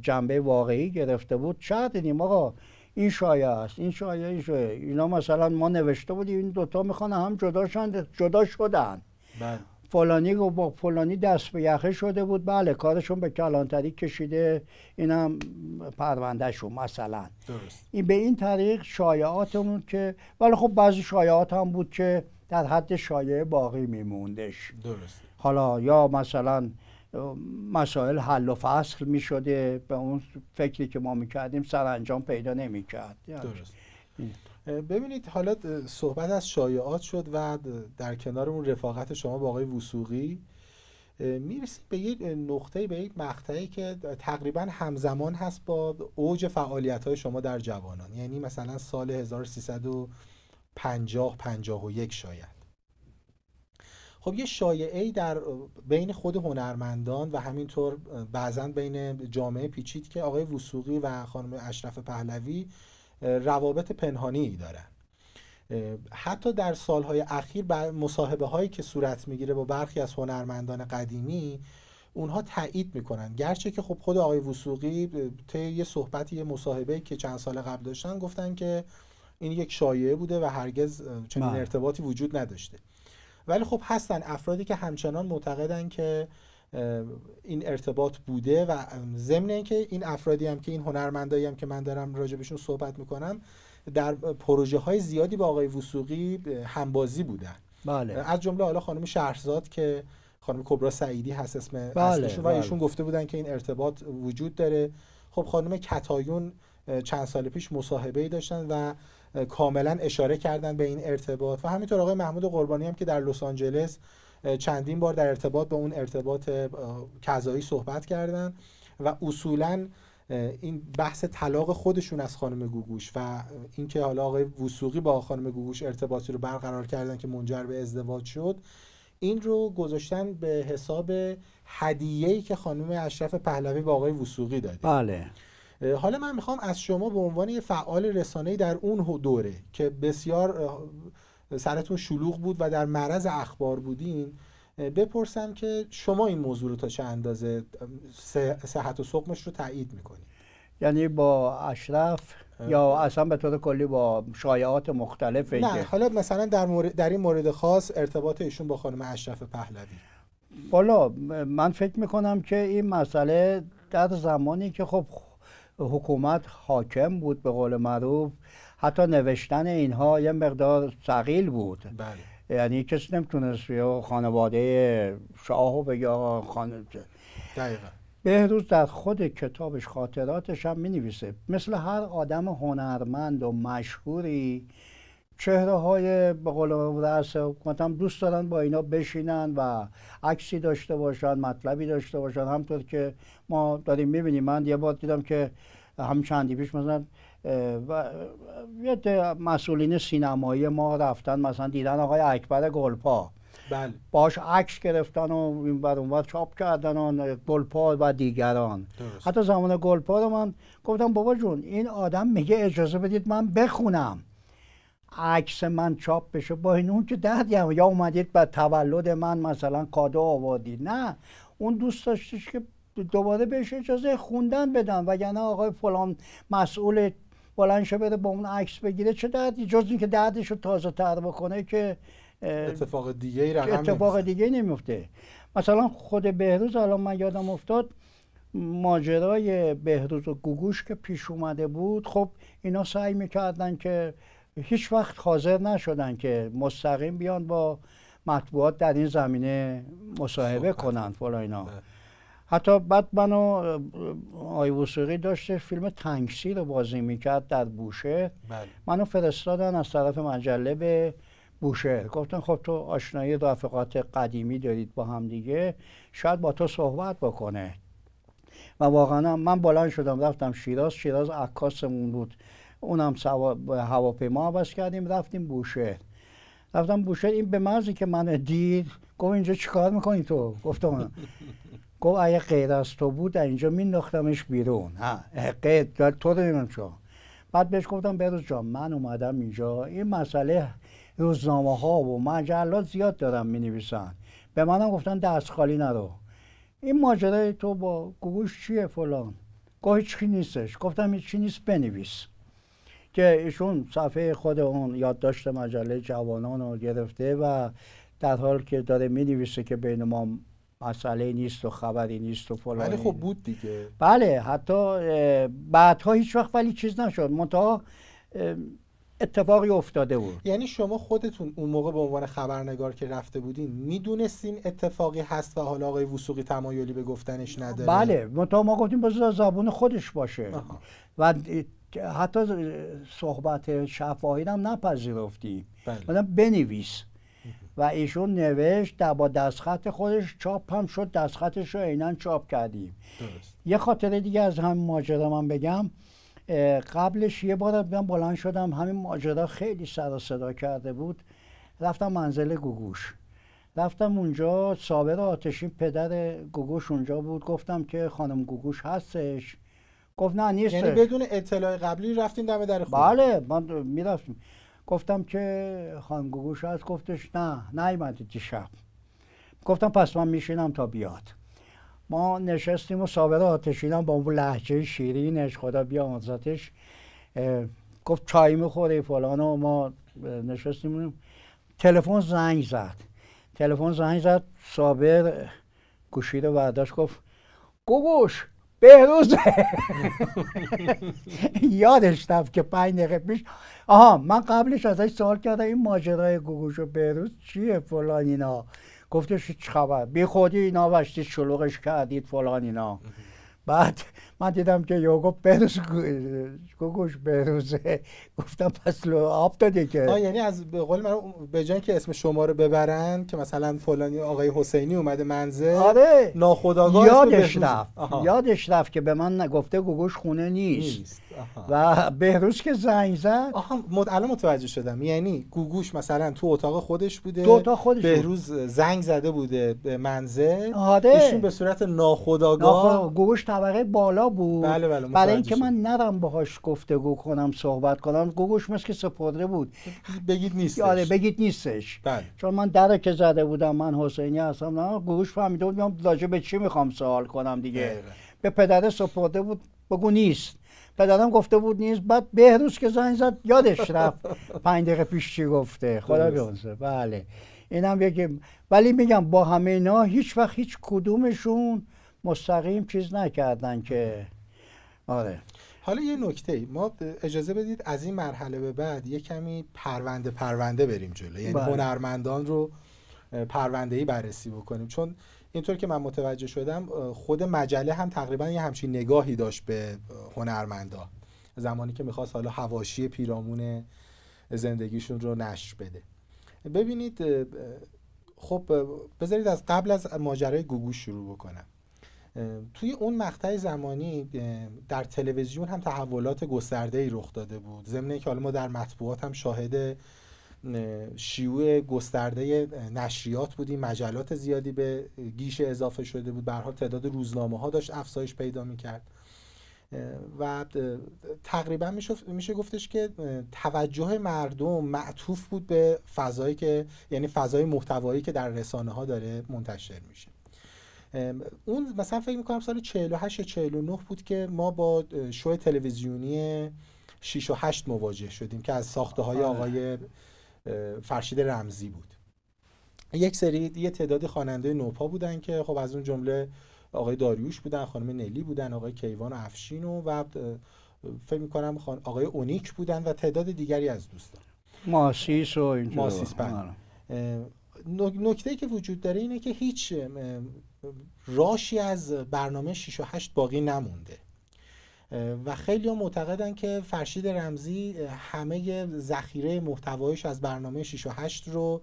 جنبه واقعی گرفته بود دیدیم آقا این شایعه است این شایعه این شایعه اینا مثلا ما نوشته بودیم این دوتا میخوان هم جدا شدن جدا شدن بله. فلانی و با فلانی دست به یخه شده بود بله کارشون به کلانتری کشیده اینم پروندهشون مثلا درست. این به این طریق شایعاتمون که ولی خب بعضی شایعات هم بود که در حد شایعه باقی میموندش درست حالا یا مثلا مسائل حل و فصل می شده به اون فکری که ما می کردیم سرانجام پیدا نمی کرد یعنی ببینید حالا صحبت از شایعات شد و در کنار اون رفاقت شما با آقای وسوقی میرسید به یک نقطه به یک مقطعی که تقریبا همزمان هست با اوج فعالیت های شما در جوانان یعنی مثلا سال 1350 51 شاید خب یه شایعه در بین خود هنرمندان و همینطور بعضا بین جامعه پیچید که آقای وسوقی و خانم اشرف پهلوی روابط پنهانی دارن حتی در سالهای اخیر مصاحبه هایی که صورت میگیره با برخی از هنرمندان قدیمی اونها تایید میکنن گرچه که خب خود آقای وسوقی طی یه صحبتی یه مصاحبه که چند سال قبل داشتن گفتن که این یک شایعه بوده و هرگز چنین بله. ارتباطی وجود نداشته ولی خب هستن افرادی که همچنان معتقدن که این ارتباط بوده و ضمن اینکه این افرادی هم که این هنرمندایی هم که من دارم بهشون صحبت میکنم در پروژه های زیادی با آقای وسوقی همبازی بودن بله. از جمله حالا خانم شهرزاد که خانم کبرا سعیدی هست اسم بله. و بله. ایشون گفته بودن که این ارتباط وجود داره خب خانم کتایون چند سال پیش مصاحبه داشتن و کاملا اشاره کردن به این ارتباط و همینطور آقای محمود قربانی هم که در لس آنجلس چندین بار در ارتباط به اون ارتباط کذایی صحبت کردن و اصولا این بحث طلاق خودشون از خانم گوگوش و اینکه حالا آقای وسوقی با خانم گوگوش ارتباطی رو برقرار کردن که منجر به ازدواج شد این رو گذاشتن به حساب هدیه‌ای که خانم اشرف پهلوی به آقای وسوقی داده بله حالا من میخوام از شما به عنوان یه فعال رسانه‌ای در اون دوره که بسیار سرتون شلوغ بود و در معرض اخبار بودین بپرسم که شما این موضوع رو تا چه اندازه صحت و سقمش رو تایید میکنید یعنی با اشرف یا اصلا به طور کلی با شایعات مختلف نه حالا مثلا در, مورد در این مورد خاص ارتباط ایشون با خانم اشرف پهلوی بالا من فکر میکنم که این مسئله در زمانی که خب حکومت حاکم بود به قول معروف حتی نوشتن اینها یه مقدار سقیل بود بله. یعنی کسی نمیتونست یا خانواده شاه و بگه خان... بهروز در خود کتابش خاطراتش هم می نویسه مثل هر آدم هنرمند و مشهوری چهره های به قول حکومت هم دوست دارن با اینا بشینن و عکسی داشته باشن مطلبی داشته باشن همطور که ما داریم میبینیم من یه بار دیدم که هم چندی پیش مثلا و یه مسئولین سینمایی ما رفتن مثلا دیدن آقای اکبر گلپا بله. باش عکس گرفتن و این بر اونور چاپ کردن و گلپا و دیگران درست. حتی زمان گلپا رو من گفتم بابا جون این آدم میگه اجازه بدید من بخونم عکس من چاپ بشه با این اون که ده یا اومدید به تولد من مثلا کادو آوادی نه اون دوست داشتش که دوباره بهش اجازه خوندن بدن وگرنه آقای فلان مسئول بلند شه بره با اون عکس بگیره چه دردی جز اینکه دردش رو تازه تر بکنه که اتفاق دیگه ای اتفاق دیگه نمیفته مثلا خود بهروز الان من یادم افتاد ماجرای بهروز و گوگوش که پیش اومده بود خب اینا سعی میکردن که هیچ وقت حاضر نشدن که مستقیم بیان با مطبوعات در این زمینه مصاحبه کنند فلا اینا بله. حتی بعد منو آی وسوقی داشته فیلم تنگسی رو بازی میکرد در بوشه بله. منو فرستادن از طرف مجله به بوشه، گفتن خب تو آشنایی رفقات قدیمی دارید با هم دیگه شاید با تو صحبت بکنه و واقعا من بلند شدم رفتم شیراز شیراز عکاسمون بود اونم هواپیما عوض کردیم رفتیم بوشهر رفتم بوشهر این به مرزی که من دید گفت اینجا چیکار میکنی تو گفتم گفت اگه غیر از تو بود در اینجا مینداختمش بیرون ها غیر تو رو نمیدونم بعد بهش گفتم بروز جان من اومدم اینجا این مسئله روزنامه ها و مجلات زیاد دارم می نویسن به منم گفتن دست خالی نرو این ماجرای تو با گوگوش چیه فلان گفت چی نیستش گفتم چی نیست بنویس که ایشون صفحه خود اون یادداشت مجله جوانان رو گرفته و در حال که داره می نویسه که بین ما مسئله نیست و خبری نیست و فلانی ولی خب بود دیگه بله حتی بعدها هیچ وقت ولی چیز نشد منتها اتفاقی افتاده بود یعنی شما خودتون اون موقع به عنوان خبرنگار که رفته بودین میدونستین اتفاقی هست و حالا آقای وسوقی تمایلی به گفتنش نداره بله منتها ما گفتیم بذار زبون خودش باشه آها. و حتی صحبت شفاهید هم نپذیرفتیم بله. بنویس و ایشون نوشت در با دستخط خودش چاپ هم شد دستخطش رو عینا چاپ کردیم درست. یه خاطره دیگه از هم ماجرا من بگم قبلش یه بار من بلند شدم همین ماجرا خیلی سر و صدا کرده بود رفتم منزل گوگوش رفتم اونجا صابر آتشین پدر گوگوش اونجا بود گفتم که خانم گوگوش هستش گفت نه نیست یعنی بدون اطلاع قبلی رفتین دم در خونه بله من میرفتیم گفتم که خانم گوگوش هست گفتش نه نیومده دیشب گفتم پس من میشینم تا بیاد ما نشستیم و صابر آتشیدم با اون لحجه شیرینش خدا آنزدش گفت چای میخوره فلان و ما نشستیم تلفن زنگ زد تلفن زنگ زد صابر گوشی رو برداشت گفت گوگوش بهروز یادش رفت که پنج دقیقه پیش آها من قبلش ازش سوال کردم این ماجرای گوگوش و بهروز چیه فلان اینا گفتش چه خبر بی خودی اینا وشتی شلوغش کردید فلان اینا بعد من دیدم که یوگو بروز گوگوش بروزه گفتم پس آب دادی که آه یعنی از به قول من به جای که اسم شما رو ببرن که مثلا فلانی آقای حسینی اومده منزل آره ناخداگاه یادش رفت یادش رفت که به من گفته گوگوش خونه نیست, نیست. و بهروز که زنگ زد آها مد... الان متوجه شدم یعنی گوگوش مثلا تو اتاق خودش بوده تو اتاق خودش بهروز زنگ زده بوده به منزل آره ایشون به صورت ناخداگاه گوگوش طبقه بالا بله بله برای اینکه من نرم باهاش گفتگو کنم صحبت کنم گوگوش مثل که بود بگید نیستش آره بگید نیستش بله. چون من در که زده بودم من حسینی هستم نه گوگوش فهمیده بود میام راجع به چی میخوام سوال کنم دیگه به پدر سپرده بود بگو نیست پدرم گفته بود نیست بعد بهروز که زنگ زد یادش رفت پنج دقیقه پیش چی گفته خدا بیانسه بله اینم یکی ولی میگم با همه اینا هیچ وقت هیچ کدومشون مستقیم چیز نکردن که آره حالا یه نکته ما اجازه بدید از این مرحله به بعد یه کمی پرونده پرونده بریم جلو یعنی بله. هنرمندان رو پرونده ای بررسی بکنیم چون اینطور که من متوجه شدم خود مجله هم تقریبا یه همچین نگاهی داشت به هنرمندا زمانی که میخواست حالا هواشی پیرامون زندگیشون رو نشر بده ببینید خب بذارید از قبل از ماجرای گوگو شروع بکنم توی اون مقطع زمانی در تلویزیون هم تحولات گسترده ای رخ داده بود ضمن که حالا ما در مطبوعات هم شاهد شیوع گسترده نشریات بودیم مجلات زیادی به گیش اضافه شده بود برها تعداد روزنامه ها داشت افزایش پیدا میکرد و تقریبا میشه گفتش که توجه مردم معطوف بود به فضایی که یعنی فضای محتوایی که در رسانه ها داره منتشر میشه اون مثلا فکر میکنم سال 48 یا 49 بود که ما با شو تلویزیونی 6 و 8 مواجه شدیم که از ساخته های آره. آقای فرشید رمزی بود یک سری یه تعداد خواننده نوپا بودن که خب از اون جمله آقای داریوش بودن خانم نلی بودن آقای کیوان و افشین و و فکر میکنم خان... آقای اونیک بودن و تعداد دیگری از دوستان ماسیس و اینجور ماسیس بله. آره. نکته که وجود داره اینه که هیچ راشی از برنامه 6 و 8 باقی نمونده و خیلی هم معتقدن که فرشید رمزی همه ذخیره محتوایش از برنامه 6 و 8 رو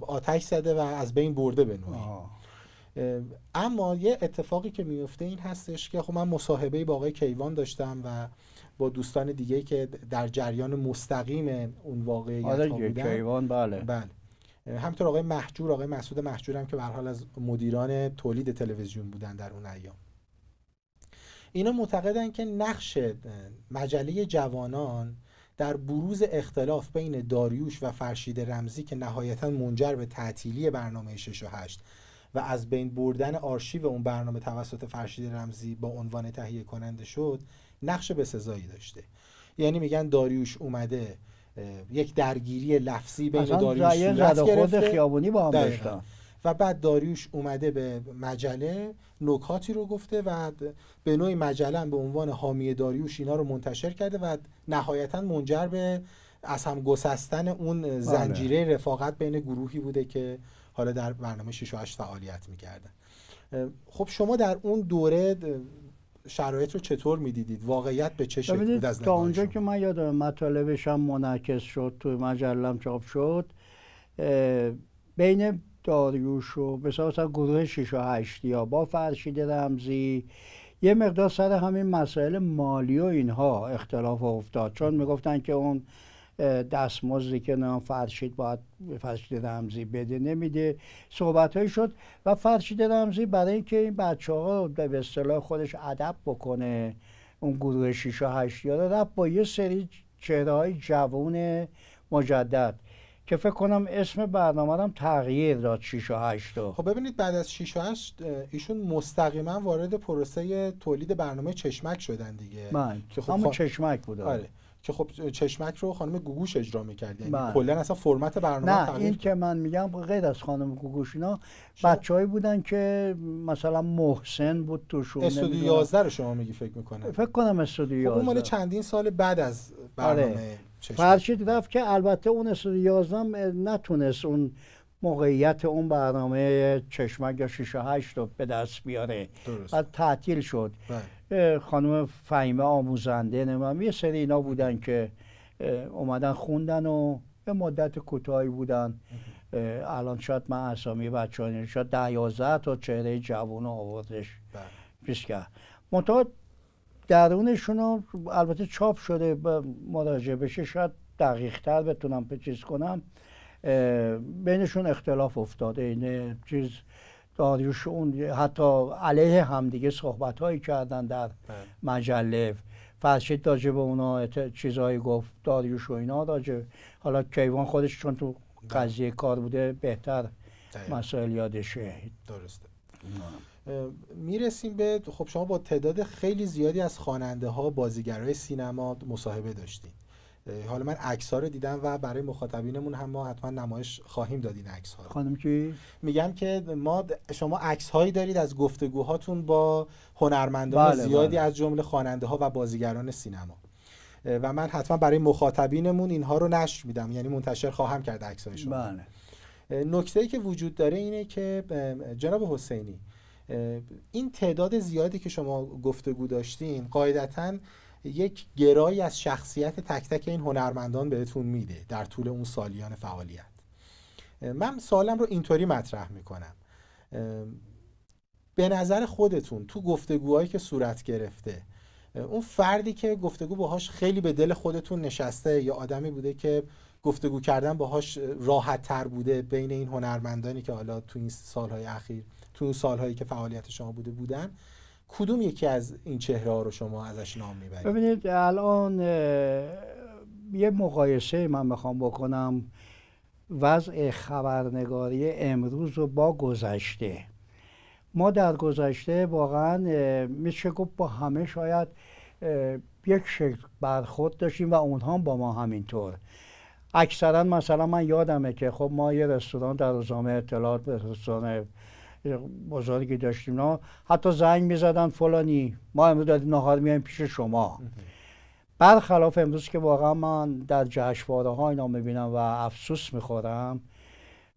آتش زده و از بین برده به نوعی اما یه اتفاقی که میفته این هستش که خب من مصاحبه با آقای کیوان داشتم و با دوستان دیگه که در جریان مستقیم اون واقعیت آره بودن کیوان بله بله همینطور آقای محجور آقای مسعود محجور هم که به حال از مدیران تولید تلویزیون بودن در اون ایام اینا معتقدن که نقش مجله جوانان در بروز اختلاف بین داریوش و فرشید رمزی که نهایتا منجر به تعطیلی برنامه 6 و 8 و از بین بردن آرشیو اون برنامه توسط فرشید رمزی با عنوان تهیه کننده شد نقش به سزایی داشته یعنی میگن داریوش اومده یک درگیری لفظی بین داریوش با هم داشتن و بعد داریوش اومده به مجله نکاتی رو گفته و به نوعی مجله به عنوان حامی داریوش اینا رو منتشر کرده و نهایتا منجر به از هم گسستن اون بله. زنجیره رفاقت بین گروهی بوده که حالا در برنامه 68 فعالیت میکردن خب شما در اون دوره شرایط رو چطور میدیدید واقعیت به چه شکل بود از تا اونجا که من یادم مطالبش هم منعکس شد توی مجلم چاپ شد بین داریوش و مثلا گروه 6 و 8 یا با فرشید رمزی یه مقدار سر همین مسائل مالی و اینها اختلاف افتاد چون میگفتن که اون دستمزدی که نام فرشید باید فرشید رمزی بده نمیده صحبت های شد و فرشید رمزی برای اینکه این بچه ها به اصطلاح خودش ادب بکنه اون گروه شیش و هشتی رو رفت با یه سری چهره های جوون مجدد که فکر کنم اسم برنامه هم تغییر داد 6 و 8 خب ببینید بعد از 6 و 8 ایشون مستقیما وارد پروسه تولید برنامه چشمک شدن دیگه من بله. که خب چشمک بود آره که خب چشمک رو خانم گوگوش اجرا میکرد یعنی بله. کلا اصلا فرمت برنامه نه این که من میگم غیر از خانم گوگوش اینا خب. بچه‌ای بودن که مثلا محسن بود تو شو استودیو 11 رو شما میگی فکر میکنه فکر کنم استودیو 11 خب مال چندین سال بعد از آره. برنامه آره. فرشید رفت که البته اون استودیو 11 نتونست اون موقعیت اون برنامه چشمک یا 6 رو به دست بیاره درست. بعد تعطیل شد بله. خانم فهیمه آموزنده نمیم یه سری اینا بودن که اومدن خوندن و به مدت کوتاهی بودن الان شاید من اسامی بچه ها شاید ده یازده تا چهره جوان آوردش پیش بله. کرد منطقه درونشون البته چاپ شده مراجعه بشه شاید دقیق تر بتونم چیز کنم بینشون اختلاف افتاده اینه چیز اون حتی علیه همدیگه صحبت هایی کردن در بله. مجله فرشید داجه به اونا چیزهایی گفت داریوش و اینا داجه حالا کیوان خودش چون تو بله. قضیه کار بوده بهتر مسائل یادشه درسته میرسیم به خب شما با تعداد خیلی زیادی از خواننده ها بازیگرای سینما مصاحبه داشتین حالا من عکس ها رو دیدم و برای مخاطبینمون هم ما حتما نمایش خواهیم داد این عکس ها خانم کی میگم که ما شما عکس هایی دارید از گفتگوهاتون با هنرمندان بله زیادی بله. از جمله خواننده ها و بازیگران سینما و من حتما برای مخاطبینمون اینها رو نشر میدم یعنی منتشر خواهم کرد عکس های شما بله. نکته ای که وجود داره اینه که جناب حسینی این تعداد زیادی که شما گفتگو داشتین قاعدتاً یک گرایی از شخصیت تک تک این هنرمندان بهتون میده در طول اون سالیان فعالیت من سالم رو اینطوری مطرح میکنم به نظر خودتون تو گفتگوهایی که صورت گرفته اون فردی که گفتگو باهاش خیلی به دل خودتون نشسته یا آدمی بوده که گفتگو کردن باهاش راحت تر بوده بین این هنرمندانی که حالا تو این سالهای اخیر تو اون سالهایی که فعالیت شما بوده بودن کدوم یکی از این چهره ها رو شما ازش نام میبرید ببینید الان یه مقایسه من میخوام بکنم وضع خبرنگاری امروز رو با گذشته ما در گذشته واقعا میشه گفت با همه شاید یک شکل برخورد داشتیم و اونها با ما همینطور اکثرا مثلا من یادمه که خب ما یه رستوران در روزنامه اطلاعات رستوران بزرگی که داشتیم نه حتی زنگ میزدن فلانی ما امروز دادیم نهار میایم پیش شما برخلاف امروز که واقعا من در جشنواره ها اینا میبینم و افسوس میخورم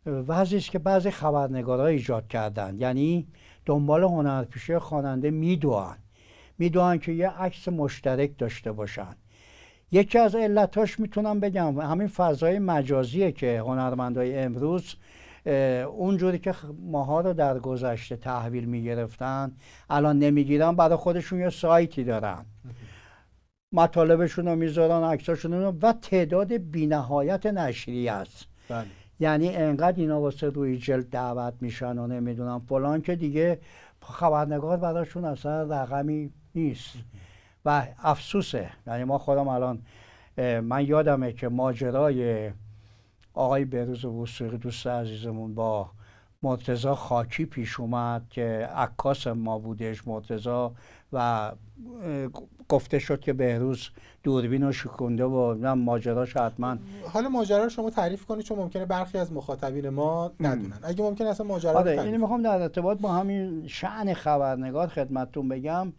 وضعی که بعضی خبرنگارها ایجاد کردن یعنی دنبال هنرپیشه خواننده میدوان میدونن که یه عکس مشترک داشته باشن یکی از علتاش میتونم بگم همین فضای مجازیه که هنرمندای امروز اونجوری که ماها رو در گذشته تحویل میگرفتن الان نمیگیرن برای خودشون یه سایتی دارن مطالبشون رو میذارن عکساشون رو و تعداد بینهایت نشری است بله. یعنی انقدر اینا واسه روی جلد دعوت میشن و نمیدونم فلان که دیگه خبرنگار براشون اصلا رقمی نیست و افسوسه یعنی ما خودم الان من یادمه که ماجرای آقای بهروز وسوقی دوست عزیزمون با مرتزا خاکی پیش اومد که عکاس ما بودش مرتزا و گفته شد که بهروز دوربین رو شکنده و ماجراش حتما حالا ماجرا شما تعریف کنید چون ممکنه برخی از مخاطبین ما ندونن اگه ممکن اصلا ماجرا آره اینو میخوام در ارتباط با همین شعن خبرنگار خدمتتون بگم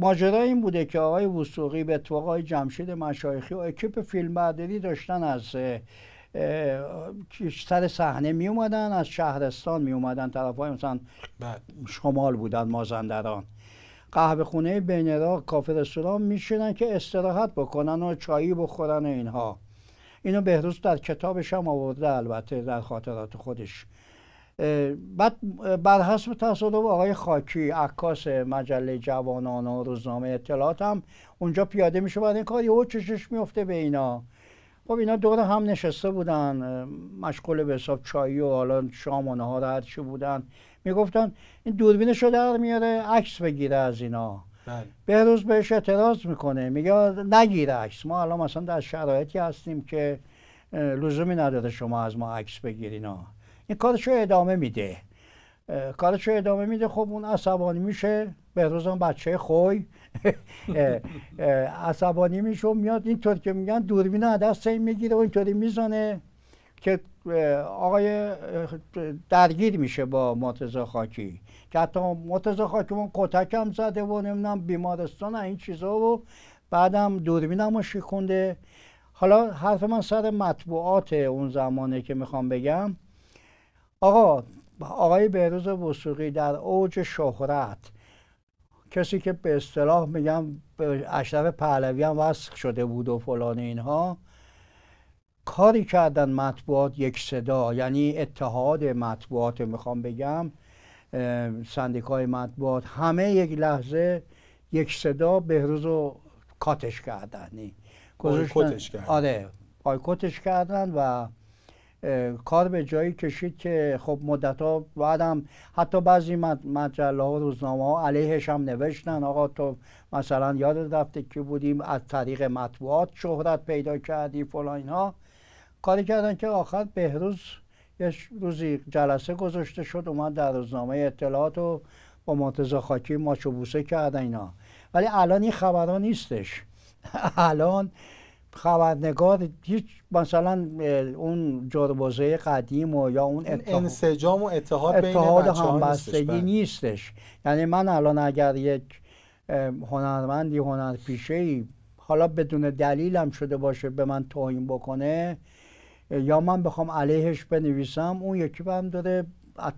ماجرا این بوده که آقای وسوقی به اتفاق آقای جمشید مشایخی و اکیپ فیلم داشتن از سر صحنه می اومدن از شهرستان می اومدن طرف های مثلا شمال بودن مازندران قهوه خونه بینرا کافر سلام میشینن که استراحت بکنن و چایی بخورن اینها اینو بهروز در کتابش هم آورده البته در خاطرات خودش بعد بر حسب تصادف آقای خاکی عکاس مجله جوانان و روزنامه اطلاعات هم اونجا پیاده میشه بعد این کاری او چشش میفته به اینا خب اینا دور هم نشسته بودن مشغول به حساب چایی و حالا شام و نهار هر چی بودن میگفتن این دوربین شده در میاره عکس بگیره از اینا بله. بهروز بهش اعتراض میکنه میگه نگیر عکس ما الان مثلا در شرایطی هستیم که لزومی نداره شما از ما عکس بگیرینا این رو ادامه میده رو ادامه میده خب اون عصبانی میشه به بهروزم بچه خوی عصبانی میشه و میاد اینطور که میگن دوربین از دست این میگیره و اینطوری میزنه که آقای درگیر میشه با مرتزا خاکی که حتی مرتزا خاکی من کتکم زده و نمیدونم بیمارستان این چیزا و بعدم دوربین هم شکنده حالا حرف من سر مطبوعات اون زمانه که میخوام بگم آقا آقای بهروز وسوقی در اوج شهرت کسی که به اصطلاح میگم به اشرف پهلوی هم وصل شده بود و فلان اینها کاری کردن مطبوعات یک صدا یعنی اتحاد مطبوعات میخوام بگم سندیکای مطبوعات همه یک لحظه یک صدا بهروز رو کاتش کردن یعنی آره بایکوتش کردن و کار به جایی کشید که خب مدت ها بعدم حتی بعضی مجله ها روزنامه ها علیهش هم نوشتن آقا تو مثلا یاد رفته که بودیم از طریق مطبوعات شهرت پیدا کردی فلان اینها کاری کردن که آخر بهروز یه روزی جلسه گذاشته شد اومد در روزنامه اطلاعات و با مرتضی خاکی ماچو بوسه کردن اینا ولی الان این خبرها نیستش الان خبرنگار هیچ مثلا اون جربوزه قدیم و یا اون اتحاد انسجام و اتحاد, اتحاد بین همبستگی بله. نیستش یعنی من الان اگر یک هنرمندی هنرپیشه ای حالا بدون دلیلم شده باشه به من توهین بکنه یا من بخوام علیهش بنویسم اون یکی هم داره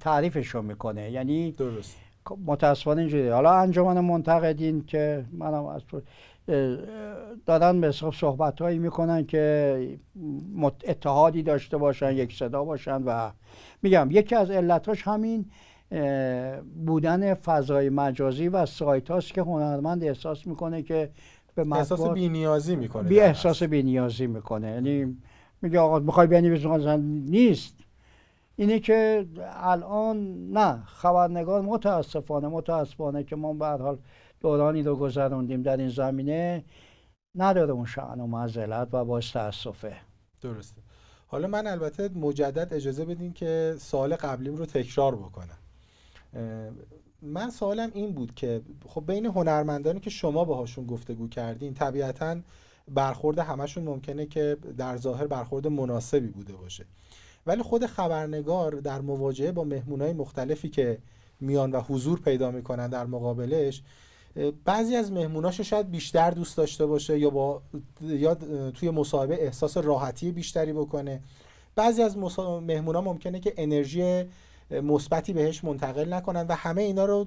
تعریفش رو میکنه یعنی درست خب، متاسفانه اینجوری حالا انجمن منتقدین که منم از تو دارن به صحبت هایی میکنن که اتحادی داشته باشن یک صدا باشن و میگم یکی از علتاش همین بودن فضای مجازی و سایت هاست که هنرمند احساس میکنه که به احساس بینیازی میکنه بی احساس بینیازی میکنه یعنی میگه آقا میخوای بنویسی نیست اینه که الان نه خبرنگار متاسفانه متاسفانه که ما به حال دورانی رو گذروندیم در این زمینه نداره اون شعن و معذلت و با تاسفه درسته حالا من البته مجدد اجازه بدین که سال قبلیم رو تکرار بکنم من سوالم این بود که خب بین هنرمندانی که شما باهاشون گفتگو کردین طبیعتا برخورد همشون ممکنه که در ظاهر برخورد مناسبی بوده باشه ولی خود خبرنگار در مواجهه با مهمونای مختلفی که میان و حضور پیدا میکنن در مقابلش بعضی از مهموناشو شاید بیشتر دوست داشته باشه یا با یا توی مصاحبه احساس راحتی بیشتری بکنه بعضی از مهمونا ممکنه که انرژی مثبتی بهش منتقل نکنن و همه اینا رو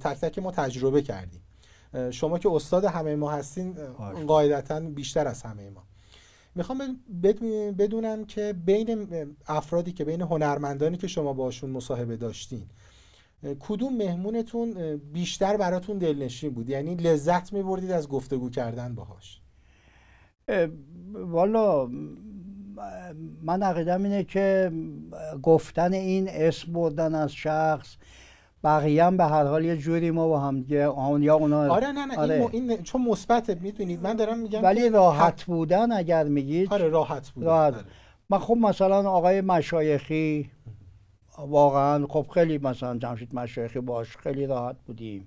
تک تک ما تجربه کردیم شما که استاد همه ما هستین قاعدتا بیشتر از همه ما میخوام بدونم که بین افرادی که بین هنرمندانی که شما باشون مصاحبه داشتین کدوم مهمونتون بیشتر براتون دلنشین بود یعنی لذت میبردید از گفتگو کردن باهاش والا من عقیدم اینه که گفتن این اسم بردن از شخص بقیه به هر حال یه جوری ما با هم آن یا اونا آره نه نه این, آره. م... چون میدونید من دارم میگم ولی راحت بودن اگر میگید آره راحت بودن آره. من خب مثلا آقای مشایخی واقعا خب خیلی مثلا جمشید مشایخی باش خیلی راحت بودیم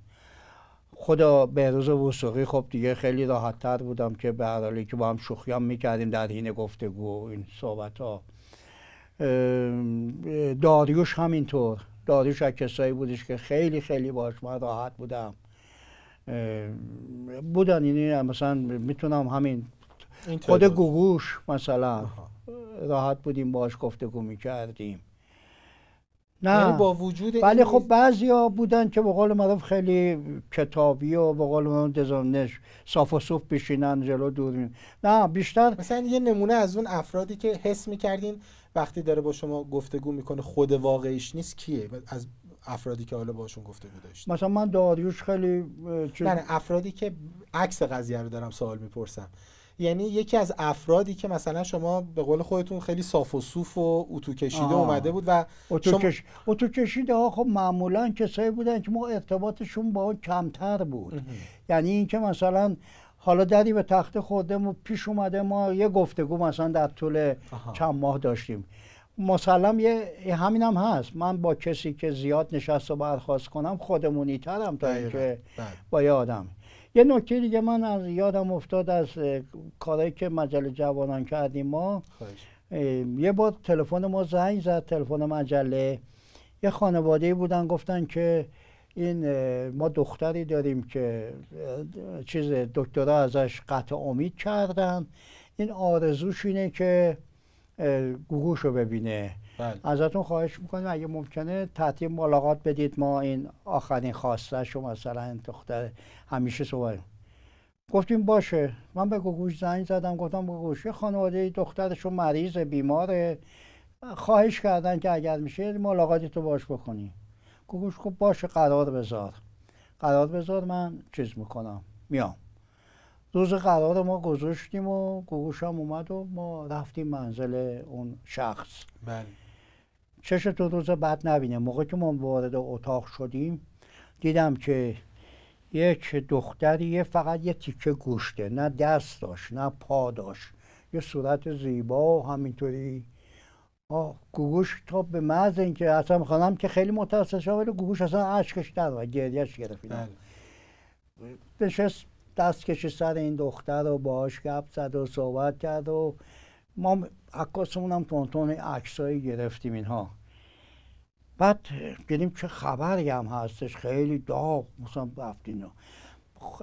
خدا بهروز وسوقی خب دیگه خیلی راحت تر بودم که به حالی که با هم شوخیام میکردیم در حین گفتگو این صحبت ها داریوش همینطور داریوش از کسایی بودش که خیلی خیلی باش من راحت بودم بودن اینه یعنی مثلا میتونم همین خود گوگوش مثلا راحت بودیم باش گفتگو میکردیم نه یعنی با وجود ولی خب بعضیا بودن که به قول معروف خیلی کتابی و به قول معروف دزانش صاف و صوف بشینن جلو دور نه بیشتر مثلا یه نمونه از اون افرادی که حس میکردین وقتی داره با شما گفتگو میکنه خود واقعیش نیست کیه از افرادی که حالا باشون گفتگو داشت مثلا من داریوش خیلی نه, نه افرادی که عکس قضیه رو دارم سوال میپرسم یعنی یکی از افرادی که مثلا شما به قول خودتون خیلی صاف و صوف و اتو کشیده اومده بود و اتو, کش... کشیده ها خب معمولا کسایی بودن که ما ارتباطشون با اون کمتر بود یعنی اینکه مثلا حالا دری به تخت خودمون پیش اومده ما یه گفتگو مثلا در طول چند ماه داشتیم مسلم یه همین هم هست من با کسی که زیاد نشست و برخواست کنم خودمونی ترم تا اینکه بله. با یه آدم یه نکته دیگه من از یادم افتاد از کارهایی که مجله جوانان کردیم ما یه بار تلفن ما زنگ زد تلفن مجله یه خانواده بودن گفتن که این ما دختری داریم که چیز دکترا ازش قطع امید کردن این آرزوش اینه که گوگوش ببینه بله. ازتون خواهش میکنیم اگه ممکنه تحتی ملاقات بدید ما این آخرین خواسته شو مثلا دختر همیشه صحبت گفتیم باشه من به گوگوش زنگ زدم گفتم گوگوش خانواده دخترشون مریض بیماره خواهش کردن که اگر میشه ملاقاتی تو باش بکنی گوگوش گفت باشه قرار بذار قرار بذار من چیز میکنم میام روز قرار ما گذاشتیم و گوگوش هم اومد و ما رفتیم منزل اون شخص بله چش دو روز بعد نبینه موقع که ما وارد اتاق شدیم دیدم که یک دختریه فقط یه تیکه گوشته نه دست داشت نه پا داشت یه صورت زیبا و همینطوری آه گوگوش تا به محض اینکه اصلا میخوانم که خیلی متاسف شد ولی گوگوش اصلا اشکش و گریهش گرفت بشه دست کشی سر این دختر رو باهاش گپ زد و صحبت کرد و ما عکاسمون هم تونتون عکسایی گرفتیم اینها بعد دیدیم چه خبری هم هستش خیلی داغ مثلا رفتین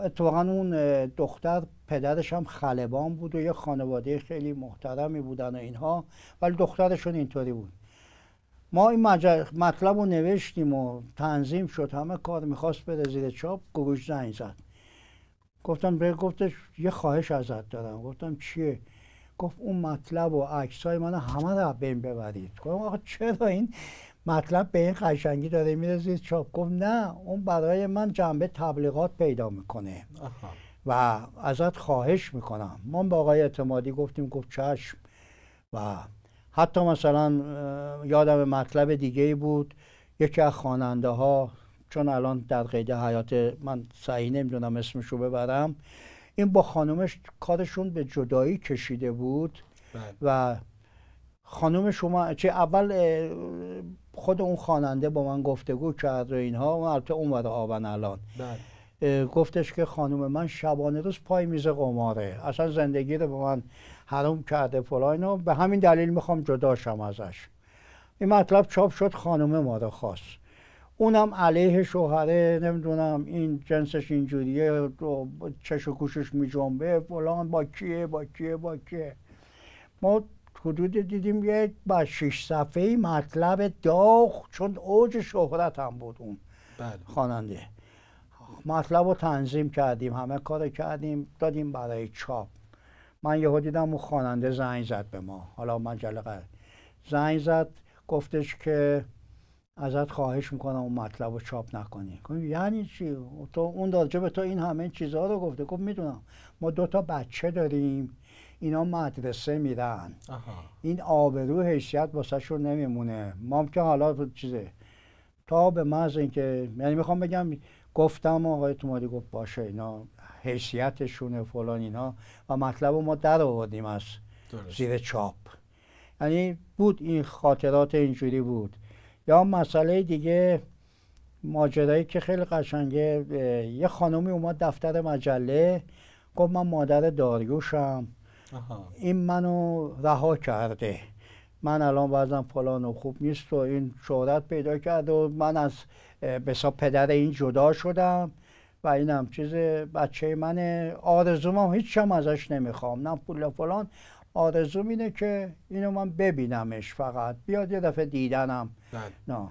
اتفاقا اون دختر پدرش هم خلبان بود و یه خانواده خیلی محترمی بودن و اینها ولی دخترشون اینطوری بود ما این مطلب رو نوشتیم و تنظیم شد همه کار میخواست بره زیر چاپ گروش زنگ زد گفتم به گفتش یه خواهش ازت دارم گفتم چیه گفت اون مطلب و های من همه رو بین ببرید گفت آقا چرا این مطلب به این قشنگی داره میرزید چاپ گفت نه اون برای من جنبه تبلیغات پیدا میکنه و ازت خواهش میکنم ما با آقای اعتمادی گفتیم گفت چشم و حتی مثلا یادم مطلب دیگه بود یکی از خواننده ها چون الان در قید حیات من سعی نمیدونم اسمشو ببرم این با خانومش کارشون به جدایی کشیده بود بله. و خانم شما چه اول خود اون خواننده با من گفتگو کرد و اینها و البته اون آبن الان بله. گفتش که خانم من شبانه روز پای میز قماره اصلا زندگی رو به من حرام کرده و به همین دلیل میخوام جدا شم ازش این مطلب چاپ شد خانم ما رو خواست اونم علیه شوهره نمیدونم این جنسش اینجوریه چش و کوشش میجنبه فلان با کیه با کیه با کیه ما حدود دیدیم یه با شش صفحه مطلب داغ چون اوج شهرت هم بود اون خاننده بله. خواننده مطلب رو تنظیم کردیم همه کار کردیم دادیم برای چاپ من یهو دیدم اون خواننده زنگ زد به ما حالا من جلقه زنگ زد گفتش که ازت خواهش میکنم اون مطلب رو چاپ نکنی خب، یعنی چی تو اون دارجه به تو این همه چیزها رو گفته گفت خب، میدونم ما دو تا بچه داریم اینا مدرسه میرن این آبرو حیثیت واسهشون نمیمونه ما که حالا چیزه تا به محض اینکه یعنی میخوام بگم گفتم آقای توماری گفت باشه اینا حیثیتشونه فلان اینا و مطلب ما در آوردیم از زیر چاپ یعنی بود این خاطرات اینجوری بود یا مسئله دیگه ماجرایی که خیلی قشنگه یه خانومی اومد دفتر مجله گفت من مادر داریوشم این منو رها کرده من الان وزن فلان خوب نیست و این شهرت پیدا کرد و من از بسا پدر این جدا شدم و اینم هم چیز بچه منه آرزوم هم هیچ هم ازش نمیخوام نه پول فلان آرزوم اینه که اینو من ببینمش فقط بیاد یه دفعه دیدنم بله. نه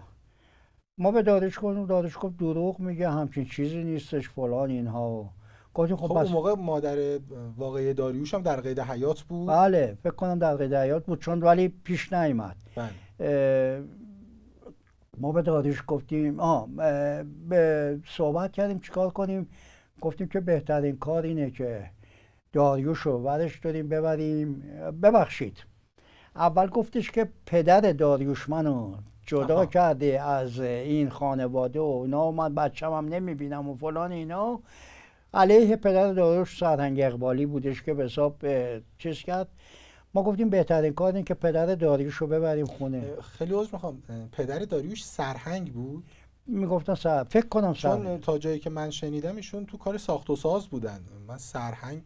ما به دارش کنم گفت کنم دروغ میگه همچین چیزی نیستش فلان اینها و خب, خب, بس... اون موقع مادر واقعی داریوش هم در قید حیات بود بله فکر کنم در قید حیات بود چون ولی پیش نیامد بله. ما به داریش گفتیم آه به صحبت کردیم چیکار کنیم گفتیم که بهترین کار اینه که داریوش رو ورش داریم ببریم ببخشید اول گفتش که پدر داریوش منو جدا کرده از این خانواده و اونا من بچم هم نمیبینم و فلان اینا علیه پدر داریوش سرهنگ اقبالی بودش که به حساب چیز کرد ما گفتیم بهترین کار این که پدر داریوش رو ببریم خونه خیلی عذر میخوام پدر داریوش سرهنگ بود میگفتن سر فکر کنم سر چون تا جایی که من شنیدم ایشون تو کار ساخت و ساز بودن من سرهنگ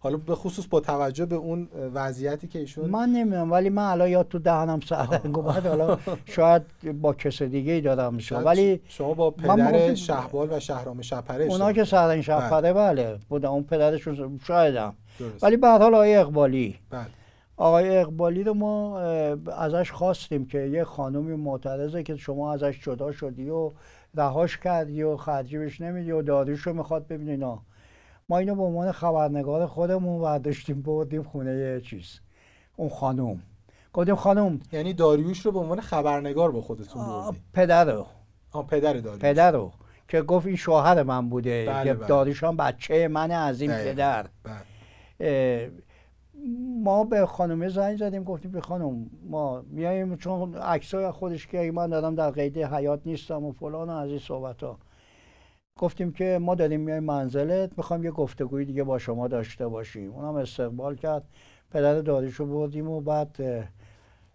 حالا به خصوص با توجه به اون وضعیتی که ایشون من نمیدونم ولی من الان یاد تو دهنم سرنگ اومد حالا شاید با کس دیگه ای دادم میشه ولی شما با پدر شهبال و شهرام شپره اونا که این بله. شپره بله بودم اون پدرشون شایدم درست. ولی بعد حالا آقای اقبالی بله. آقای اقبالی رو ما ازش خواستیم که یه خانمی معترضه که شما ازش جدا شدی و رهاش کردی و خرجی بهش نمیدی و داریش رو میخواد ببینی نه ما اینو به عنوان خبرنگار خودمون برداشتیم بردیم خونه چیز اون خانوم گفتیم خانوم یعنی داریوش رو به عنوان خبرنگار با خودتون بردیم پدر رو پدر داریوش پدر رو که گفت این شوهر من بوده بله، که بله. بچه من از این پدر بله. ما به خانم زنگ زدیم گفتیم به خانم ما میاییم چون عکسای خودش که من دادم در قید حیات نیستم و فلان از این صحبت ها گفتیم که ما داریم میایم منزلت میخوام یه گفتگوی دیگه با شما داشته باشیم اونم استقبال کرد پدر داریشو بردیم و بعد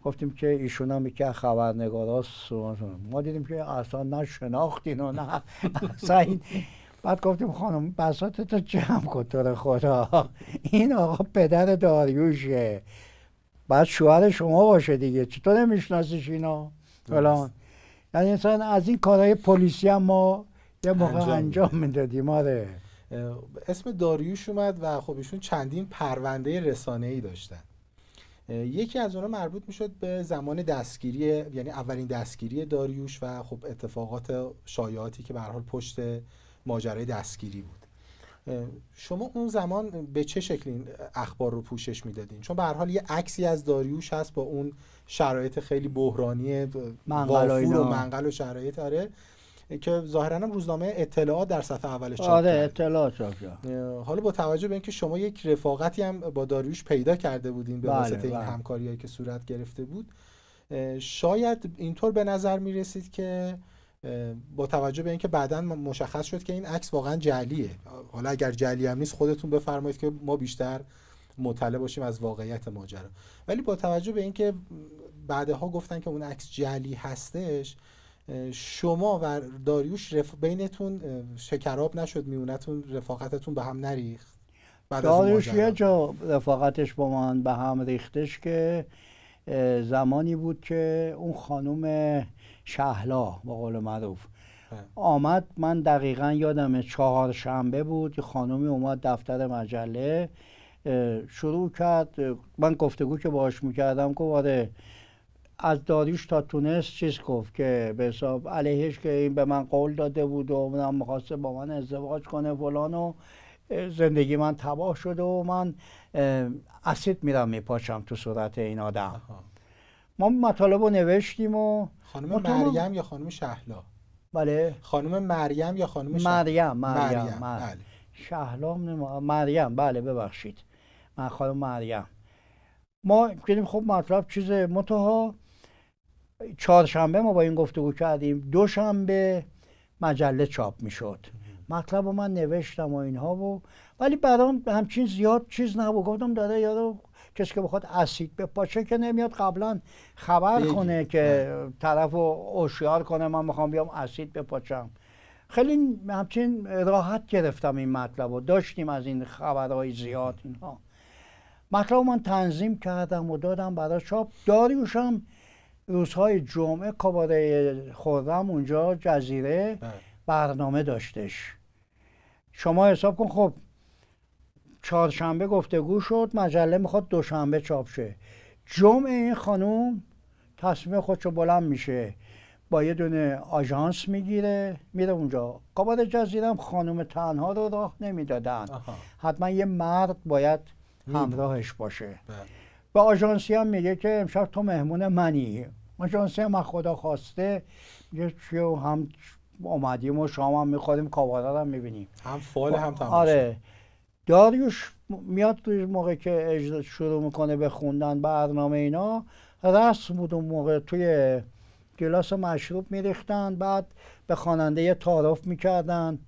گفتیم که ایشون هم که خبرنگاراست ما دیدیم که اصلا نه شناختین و نه اصلا بعد گفتیم خانم بساط تو جمع کن تو خدا این آقا پدر داریوشه بعد شوهر شما باشه دیگه چطور نمیشناسیش اینا فلان یعنی از این کارهای پلیسی ما یه موقع انجام, میدادیم آره اسم داریوش اومد و خب ایشون چندین پرونده رسانه ای داشتن یکی از اونها مربوط میشد به زمان دستگیری یعنی اولین دستگیری داریوش و خب اتفاقات شایعاتی که به حال پشت ماجرای دستگیری بود شما اون زمان به چه شکل این اخبار رو پوشش میدادین چون به هر حال یه عکسی از داریوش هست با اون شرایط خیلی بحرانی منقل و منقل و شرایط آره که ظاهرا روزنامه اطلاعات در سطح اولش چاپ آره اطلاعات چاپ حالا با توجه به اینکه شما یک رفاقتی هم با داریوش پیدا کرده بودین به بله، واسطه این بله. همکاریایی که صورت گرفته بود شاید اینطور به نظر می رسید که با توجه به اینکه بعدا مشخص شد که این عکس واقعا جعلیه حالا اگر جعلی هم نیست خودتون بفرمایید که ما بیشتر مطلع باشیم از واقعیت ماجرا ولی با توجه به اینکه بعدها گفتن که اون عکس جعلی هستش شما و داریوش رف... بینتون شکراب نشد میونتون رفاقتتون به هم نریخت بعد داریوش یه جا رفاقتش با من به هم ریختش که زمانی بود که اون خانوم شهلا با قول معروف آمد من دقیقا یادم چهار شنبه بود یه خانمی اومد دفتر مجله شروع کرد من گفتگو که باش میکردم که آره از داریش تا تونس چیز گفت که به حساب علیهش که این به من قول داده بود و من میخواسته با من ازدواج کنه فلان و زندگی من تباه شده و من اسید میرم میپاشم تو صورت این آدم ما مطالب رو نوشتیم و خانم مریم یا خانم شهلا بله خانم مریم یا خانم شهلا مریم مریم, مریم. بله. مریم بله ببخشید من خانم مریم ما گفتیم خب مطلب چیز متوها چهارشنبه ما با این گفتگو کردیم دوشنبه مجله چاپ میشد مطلب من نوشتم و اینها و ولی برام همچین زیاد چیز نبود گفتم داره یارو کسی که بخواد اسید به پاچه که نمیاد قبلا خبر کنه که طرفو طرف کنه من میخوام بیام اسید به پاچم خیلی همچین راحت گرفتم این مطلب رو داشتیم از این خبرهای زیاد اینها مطلب من تنظیم کردم و دادم برای چاپ داریوشم روزهای جمعه کباره خوردم اونجا جزیره بله. برنامه داشتش شما حساب کن خب چهارشنبه گفتگو شد مجله میخواد دوشنبه چاپ شه جمعه این خانم تصمیم خودشو بلند میشه با یه دونه آژانس میگیره میره اونجا کابار جزیره هم خانم تنها رو راه نمیدادن حتما یه مرد باید همراهش باشه بله. به آژانسی هم میگه که امشب تو مهمون منی آژانسی از خدا خواسته میگه چیه هم اومدیم و شام هم میخوریم کابادت هم میبینیم هم فال هم تماشا آره داریوش میاد توی موقع که شروع میکنه به خوندن برنامه اینا رسم بود اون موقع توی گلاس مشروب میریختن بعد به خواننده تعارف میکردن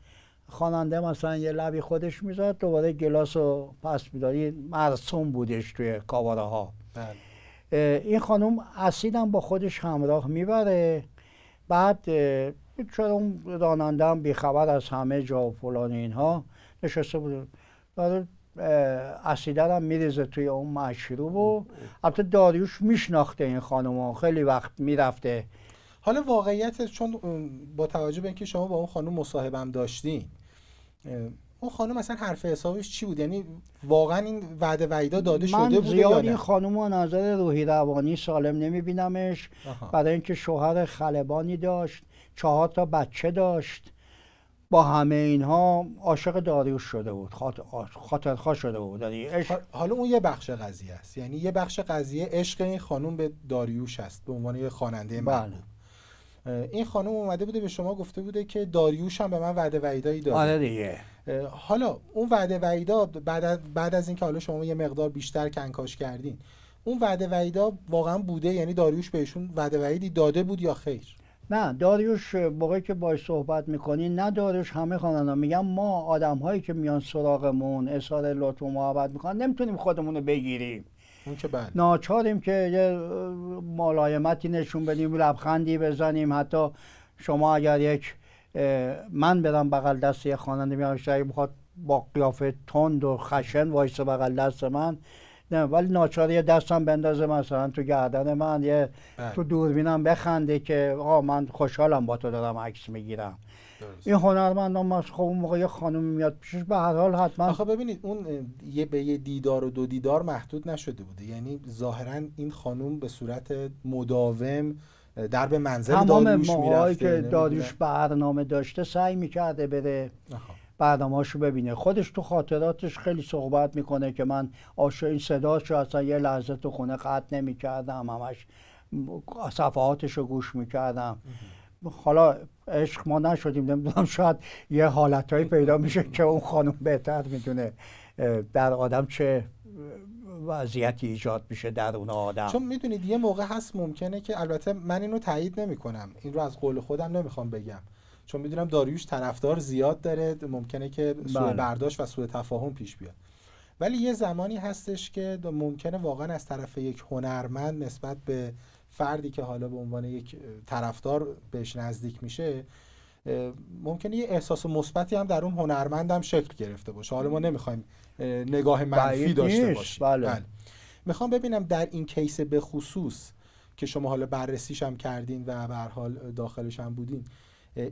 خواننده مثلا یه لبی خودش میزد دوباره گلاس رو پس میداری مرسوم بودش توی کاواره ها بله. این خانم اسید با خودش همراه میبره بعد چرا اون راننده هم بیخبر از همه جا و فلان اینها نشسته بود بعد اسیده هم میریزه توی اون مشروب و البته داریوش میشناخته این خانم خیلی وقت میرفته حالا واقعیت چون با توجه به اینکه شما با اون خانم مصاحبم داشتین اون خانم اصلا حرف حسابش چی بود یعنی واقعا این وعده وعیدا داده شده بود زیاد این خانم از نظر روحی روانی سالم نمیبینمش برای اینکه شوهر خلبانی داشت چهار تا بچه داشت با همه اینها عاشق داریوش شده بود خاطر خاطرخوا شده بود یعنی حالا اون یه بخش قضیه است یعنی یه بخش قضیه عشق این خانم به داریوش است به عنوان یه خواننده بله. این خانم اومده بوده به شما گفته بوده که داریوش هم به من وعده وعیدایی داده آره دیگه حالا اون وعده وعیدا بعد بعد از اینکه حالا شما یه مقدار بیشتر کنکاش کردین اون وعده وعیدا واقعا بوده یعنی داریوش بهشون وعده وعیدی داده بود یا خیر نه داریوش موقعی که باش صحبت میکنی نه داریوش همه خواننده میگن ما آدم هایی که میان سراغمون اسال لطف و محبت میکنن نمیتونیم خودمون رو بگیریم بله. ناچاریم که یه ملایمتی نشون بدیم لبخندی بزنیم حتی شما اگر یک من برم بغل دست یه خواننده میام شاید بخواد با قیافه تند و خشن وایسه بغل دست من نه ولی ناچار یه دستم بندازه مثلا تو گردن من یه بله. تو دوربینم بخنده که آه من خوشحالم با تو دارم عکس میگیرم این هنرمندان از خب اون موقع یه خانومی میاد پیشش به هر حال حتما آخه ببینید اون یه به یه دیدار و دو دیدار محدود نشده بوده یعنی ظاهرا این خانم به صورت مداوم در به منزل داریوش میرفته که داریوش برنامه داشته سعی میکرده بره برنامه رو ببینه خودش تو خاطراتش خیلی صحبت میکنه که من آشا این صداشو اصلا یه لحظه تو خونه قطع نمیکردم همش رو گوش میکردم حالا عشق ما نشدیم نمیدونم شاید یه حالتهایی پیدا میشه که اون خانم بهتر میدونه در آدم چه وضعیتی ایجاد میشه در اون آدم چون میدونید یه موقع هست ممکنه که البته من اینو تایید نمیکنم این رو از قول خودم نمیخوام بگم چون میدونم داریوش طرفدار زیاد داره ممکنه که سوء بله. برداشت و سوء تفاهم پیش بیاد ولی یه زمانی هستش که ممکنه واقعا از طرف یک هنرمند نسبت به فردی که حالا به عنوان یک طرفدار بهش نزدیک میشه ممکنه یه احساس مثبتی هم در اون هنرمندم شکل گرفته باشه حالا ما نمیخوایم نگاه منفی داشته باشیم بله. بله. میخوام ببینم در این کیس به خصوص که شما حالا بررسیش هم کردین و به حال داخلش هم بودین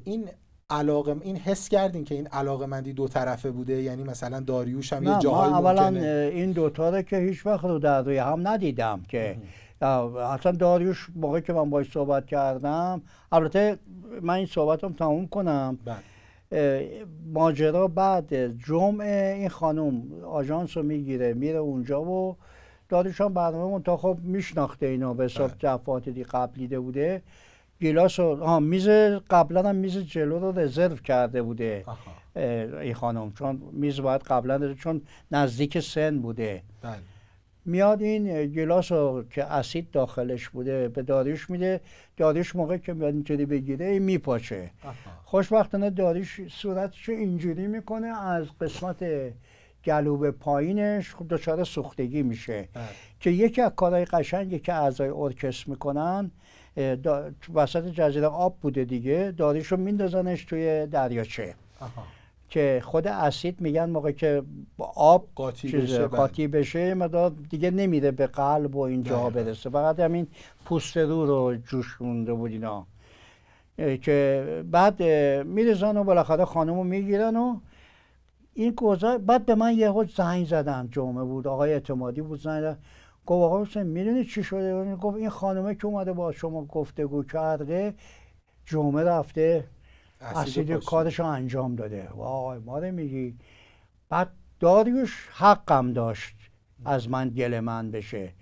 این علاقه این حس کردین که این علاقه مندی دو طرفه بوده یعنی مثلا داریوش هم نه یه جاهایی اولا این دوتاره که هیچ وقت رو در هم ندیدم که اصلا داریوش موقعی که من باش صحبت کردم البته من این صحبتم تموم کنم بله. ماجرا بعد جمعه این خانم آژانس رو میگیره میره اونجا و هم برنامه تا خب میشناخته اینا به حساب دفعات بله. دی قبل دیده بوده گیلاس ها میز قبلا هم میز جلو رو رزرو کرده بوده این خانم چون میز باید قبلا چون نزدیک سن بوده بله. میاد این گلاس رو که اسید داخلش بوده به داریش میده داریش موقع که میاد اینجوری بگیره این میپاچه خوشبختانه داریش صورتش اینجوری میکنه از قسمت گلوب پایینش دچار سوختگی میشه بله. که یکی از کارهای قشنگی که اعضای ارکستر میکنن وسط جزیره آب بوده دیگه داریش رو میندازنش توی دریاچه که خود اسید میگن موقع که آب قاطی بشه, بله. قاطی بشه مداد دیگه نمیره به قلب و اینجا بله، بله. برسه فقط همین پوست رو رو جوش مونده بود اینا که بعد میرزن و بالاخره خانم رو میگیرن و این کوزا بعد به من یهو زنگ زدن جمعه بود آقای اعتمادی بود زنگ گفت آقا حسین میدونی چی شده گفت این خانومه که اومده با شما گفتگو کرده جمعه رفته اسید کارش رو انجام داده وای ما میگی بعد داریوش حقم داشت از من گل من بشه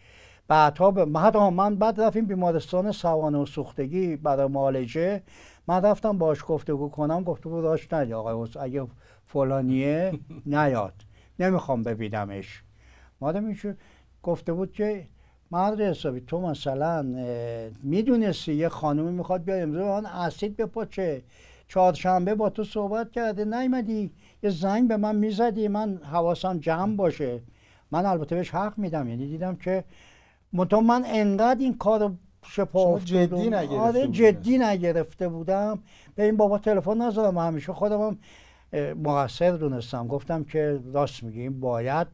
بعدها به من بعد رفتیم بیمارستان سوانه و سوختگی برای معالجه من رفتم باش گفتگو کنم گفته بود راش آقای اگه فلانیه نیاد نمیخوام ببینمش مادم اینشون گفته بود که مرد حسابی تو مثلا میدونستی یه خانومی میخواد بیاد امروز آن اسید بپاچه چهارشنبه با تو صحبت کرده نیمدی یه زنگ به من میزدی من حواسم جمع باشه من البته بهش حق میدم یعنی دیدم که منتها من انقدر این کار شما جدی آره، نگرفته آره جدی نگرفته بودم به این بابا تلفن نزدم همیشه خودم هم مقصر دونستم گفتم که راست میگیم باید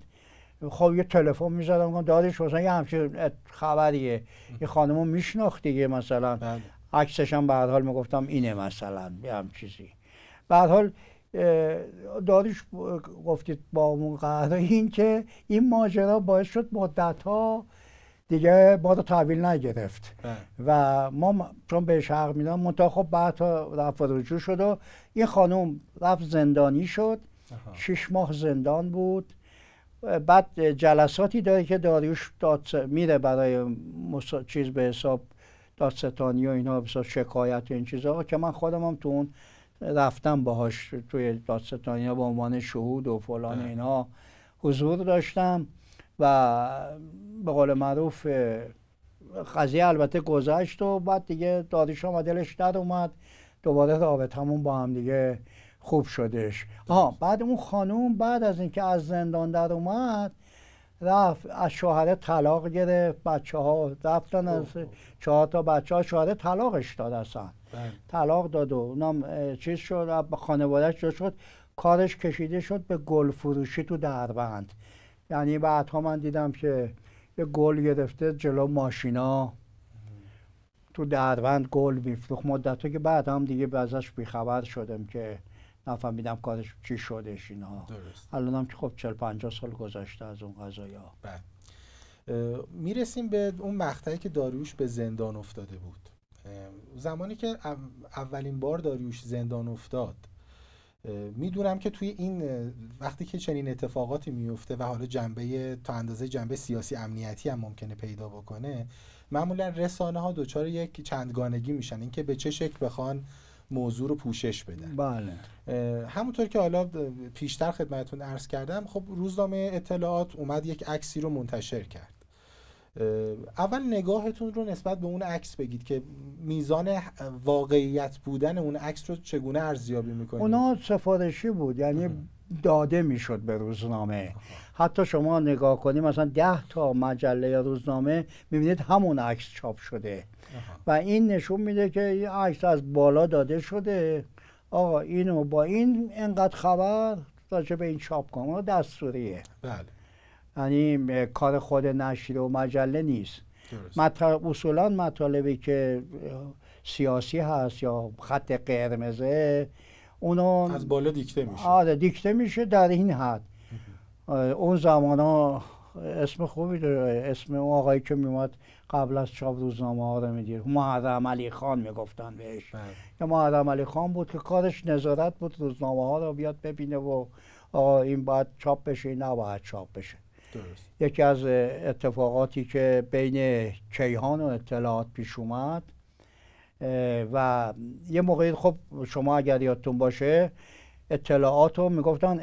خب یه تلفن میزدم گفتم دادش مثلا یه همچین خبریه یه خانمو میشناخت دیگه مثلا بله. عکسش هم به حال میگفتم اینه مثلا یه هم چیزی به حال داریش گفتید با اون قهر این که این ماجرا باعث شد مدت ها دیگه ما رو تحویل نگرفت بله. و ما چون به شهر میدم منتها خب بعد رفت رجوع شد و این خانم رفت زندانی شد شش ماه زندان بود بعد جلساتی داره که داریوش داد میره برای چیز به حساب دادستانی و اینا بسیار شکایت و این چیزها که من خودم هم تو اون رفتم باهاش توی دادستانی به عنوان شهود و فلان اینا حضور داشتم و به قول معروف قضیه البته گذشت و بعد دیگه دادش و دلش در اومد دوباره رابط همون با هم دیگه خوب شدش آها بعد اون خانوم بعد از اینکه از زندان در اومد رفت از شوهره طلاق گرفت بچه ها رفتن از چهار تا بچه ها شوهره طلاقش داد اصلا بله. طلاق داد و اونم چیز شد خانوادهش جد شد کارش کشیده شد به گل فروشی تو دربند یعنی بعدها من دیدم که یه گل گرفته جلو ماشینا تو دروند گل میفروخت مدت که بعد هم دیگه ازش بیخبر شدم که نفهمیدم کارش چی شدش اینها درست. الانم که خب 40 50 سال گذشته از اون قضایی بله. میرسیم به اون مقطعی که داریوش به زندان افتاده بود زمانی که اولین بار داریوش زندان افتاد میدونم که توی این وقتی که چنین اتفاقاتی میفته و حالا جنبه تا اندازه جنبه سیاسی امنیتی هم ممکنه پیدا بکنه معمولا رسانه ها دچار یک چندگانگی میشن اینکه به چه شکل بخوان موضوع رو پوشش بدن بله همونطور که حالا پیشتر خدمتتون عرض کردم خب روزنامه اطلاعات اومد یک عکسی رو منتشر کرد اول نگاهتون رو نسبت به اون عکس بگید که میزان واقعیت بودن اون عکس رو چگونه ارزیابی میکنید اونا سفارشی بود یعنی داده میشد به روزنامه حتی شما نگاه کنیم مثلا ده تا مجله یا روزنامه میبینید همون عکس چاپ شده و این نشون میده که این عکس از بالا داده شده آقا اینو با این انقدر خبر راجع به این چاپ کن دستوریه بله یعنی کار خود نشریه و مجله نیست مطل... اصولا مطالبی که سیاسی هست یا خط قرمزه اونا از بالا دیکته میشه آره دیکته میشه در این حد اون زمان ها اسم خوبی داره اسم اون آقایی که میومد قبل از چاپ روزنامه ها رو میدید محرم علی خان میگفتن بهش یا بله. محرم علی خان بود که کارش نظارت بود روزنامه ها رو بیاد ببینه و آقا این باید چاپ بشه این نباید چاپ بشه درست. یکی از اتفاقاتی که بین کیهان و اطلاعات پیش اومد و یه موقعی خب شما اگر یادتون باشه اطلاعات رو میگفتن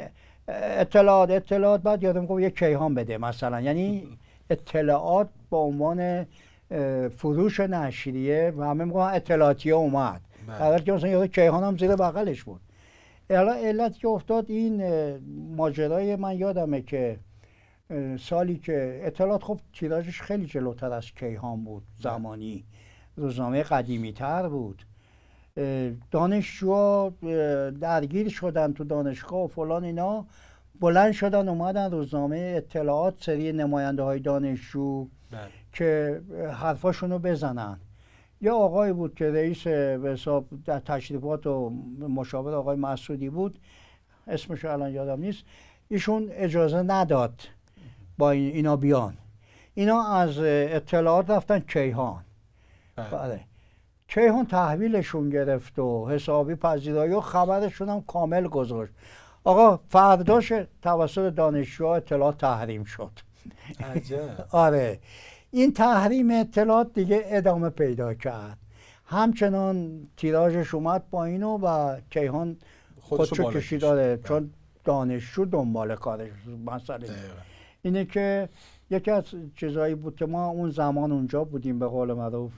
اطلاعات اطلاعات بعد یادم گفت خب یه کیهان بده مثلا یعنی اطلاعات به عنوان فروش نشریه و همه میگن اطلاعاتیه اومد در بله. که مثلا یه کیهان هم زیر بغلش بود حالا علت که افتاد این ماجرای من یادمه که سالی که اطلاعات خب تیراژش خیلی جلوتر از کیهان بود بله. زمانی روزنامه قدیمی تر بود دانشجو درگیر شدن تو دانشگاه و فلان اینا بلند شدن اومدن روزنامه اطلاعات سری نماینده های دانشجو بله. که حرفاشون رو بزنن یه آقای بود که رئیس به حساب در تشریفات و مشاور آقای مسعودی بود اسمش الان یادم نیست ایشون اجازه نداد با اینا بیان اینا از اطلاعات رفتن کیهان بله, بله. کیهون تحویلشون گرفت و حسابی پذیرایی و خبرشون هم کامل گذاشت آقا فرداش توسط دانشجوها اطلاع تحریم شد عجب. آره این تحریم اطلاعات دیگه ادامه پیدا کرد همچنان تیراژش اومد اینو و کیهان خودشو کشی داره بله. چون دانشجو دنبال کارش مسئله اینه که یکی از چیزایی بود که ما اون زمان اونجا بودیم به قول معروف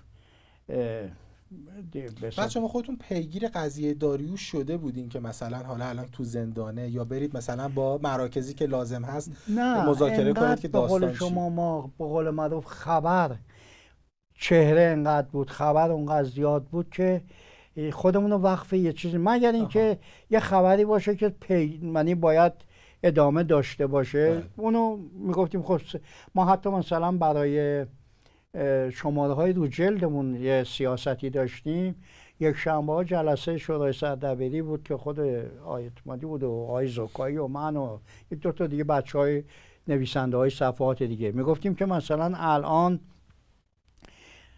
بعد ما خودتون پیگیر قضیه داریو شده بودین که مثلا حالا الان تو زندانه یا برید مثلا با مراکزی که لازم هست نه مذاکره کنید که داستان قول شما ما به قول معروف خبر چهره انقدر بود خبر اونقدر زیاد بود که خودمون رو وقف یه چیزی مگر اینکه یه خبری باشه که پی منی یعنی باید ادامه داشته باشه بله. اونو میگفتیم خب ما حتی مثلا برای شماره های رو جلدمون یه سیاستی داشتیم یک شنبه ها جلسه شورای سردبیری بود که خود آیتمادی بود و آی زکایی و من و یک دو تا دیگه بچه های نویسنده های صفحات دیگه میگفتیم که مثلا الان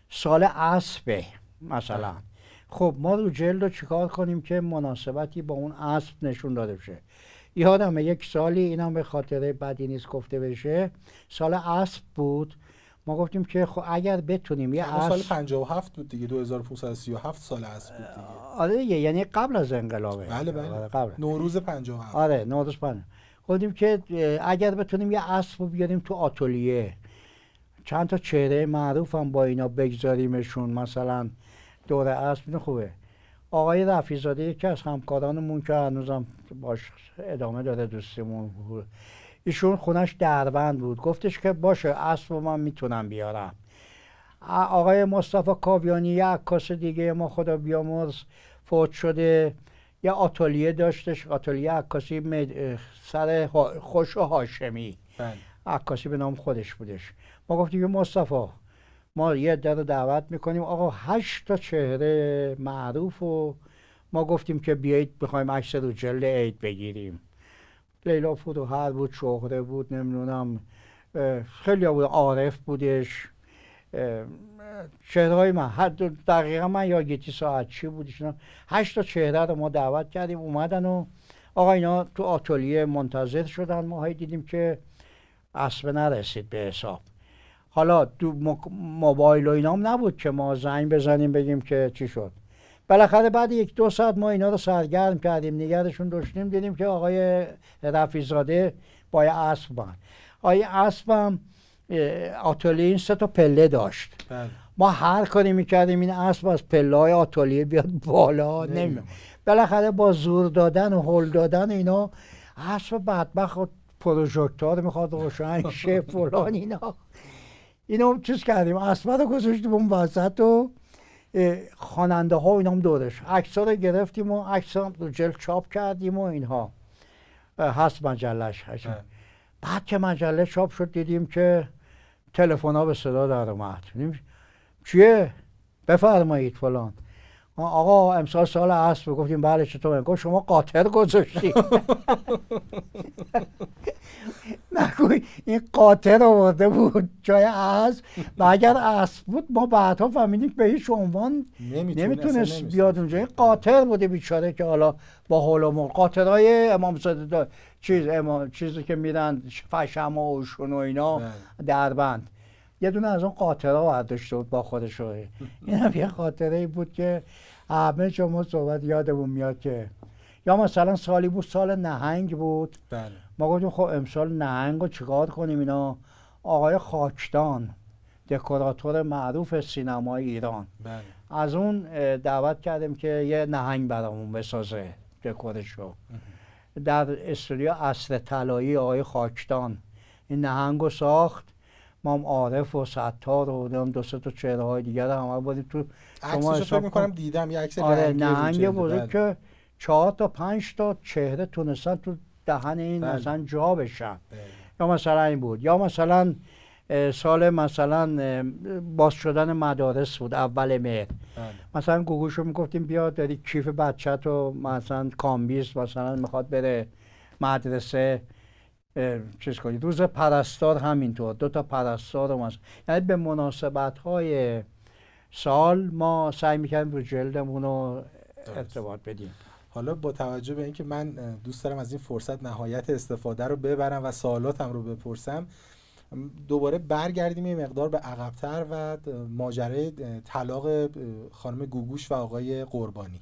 سال اسبه مثلا خب ما رو جلد رو چیکار کنیم که مناسبتی با اون اسب نشون داده بشه یادمه یک سالی اینا به خاطر بدی نیست گفته بشه سال اسب بود ما گفتیم که خب اگر بتونیم یه اصل سال 57 بود دیگه 2537 سال از بود دیگه آره دیگه یعنی قبل از انقلابه بله بله آره قبل نوروز 57 آره نوروز 57 گفتیم که اگر بتونیم یه اصل رو بیاریم تو آتلیه چند تا چهره معروف هم با اینا بگذاریمشون مثلا دور اصل خوبه آقای رفیزاده یکی از همکارانمون که هنوزم باش ادامه داره دوستمون ایشون خونش دربند بود گفتش که باشه اسب من میتونم بیارم آقای مصطفی کاویانی یه عکاس دیگه ما خدا بیامرز فوت شده یه آتلیه داشتش آتلیه عکاسی سر خوش و هاشمی بله. عکاسی به نام خودش بودش ما گفتیم که مصطفی ما یه در دعوت میکنیم آقا هشت تا چهره معروف و ما گفتیم که بیایید بخوایم عکس رو جلد عید بگیریم لیلا فروهر بود شهره بود نمیدونم خیلی بود عارف بودش چهرهای من حد دقیقا من یا گیتی ساعت چی بودش هشت تا چهره رو ما دعوت کردیم اومدن و آقا اینا تو آتولیه منتظر شدن ما هایی دیدیم که اسب نرسید به حساب حالا دو موبایل و اینام نبود که ما زنگ بزنیم بگیم که چی شد بالاخره بعد یک دو ساعت ما اینا رو سرگرم کردیم نگرشون داشتیم دیدیم که آقای رفیزاده با اسب بان آقای اسبم آتولی این سه تا پله داشت بله. ما هر کاری میکردیم این اسب از پله های بیاد بالا نمیم بالاخره با زور دادن و هل دادن اینا اسب بدبخت و پروژکتار میخواد روشن شه فلان اینا اینو چیز کردیم اسب رو گذاشتیم اون وسط و خواننده ها و اینا هم دورش عکس رو گرفتیم و عکس هم رو جل چاپ کردیم و اینها هست مجلش هست بعد که مجله چاپ شد دیدیم که تلفن ها به صدا در اومد یعنی چیه بفرمایید فلان آقا امسال سال رو گفتیم بله چطور گفت شما قاطر گذاشتی نگو این قاطر آورده بود جای اسب و اگر اسب بود ما بعدها فهمیدیم به هیچ عنوان نمیتونست بیاد اونجا این قاطر بوده بیچاره که حالا با حول و قاطرهای امام صادق چیز چیزی که میرن فشم و و اینا بله. دربند یه دونه از اون قاطرها داشته بود با خودش این هم یه خاطره بود که همه شما صحبت یادمون میاد که یا مثلا سالی بود سال نهنگ بود بله. ما گفتیم خب امسال نهنگ رو چیکار کنیم اینا آقای خاکدان دکوراتور معروف سینمای ایران بله. از اون دعوت کردیم که یه نهنگ برامون بسازه دکورشو در استودیو اصر طلایی آقای خاکدان این نهنگ رو ساخت ما هم عارف و ستار و دو سه تا چهره های دیگر هم بودیم تو شما حساب میکنم دیدم یه عکس آره نهنگ بزرگ که چهار تا پنج تا چهره تونستن تو دهن این بلد. مثلا جا بشن بله. یا مثلا این بود یا مثلا سال مثلا باز شدن مدارس بود اول مهر بله. مثلا گوگوش رو میگفتیم بیا داری کیف بچه تو مثلا کامبیز مثلا میخواد بره مدرسه چیز کنید روز پرستار همینطور دو تا پرستار هست یعنی به مناسبت های سال ما سعی میکنیم رو جلدمون رو ارتباط بدیم حالا با توجه به اینکه من دوست دارم از این فرصت نهایت استفاده رو ببرم و سوالاتم رو بپرسم دوباره برگردیم یه مقدار به عقبتر و ماجرای طلاق خانم گوگوش و آقای قربانی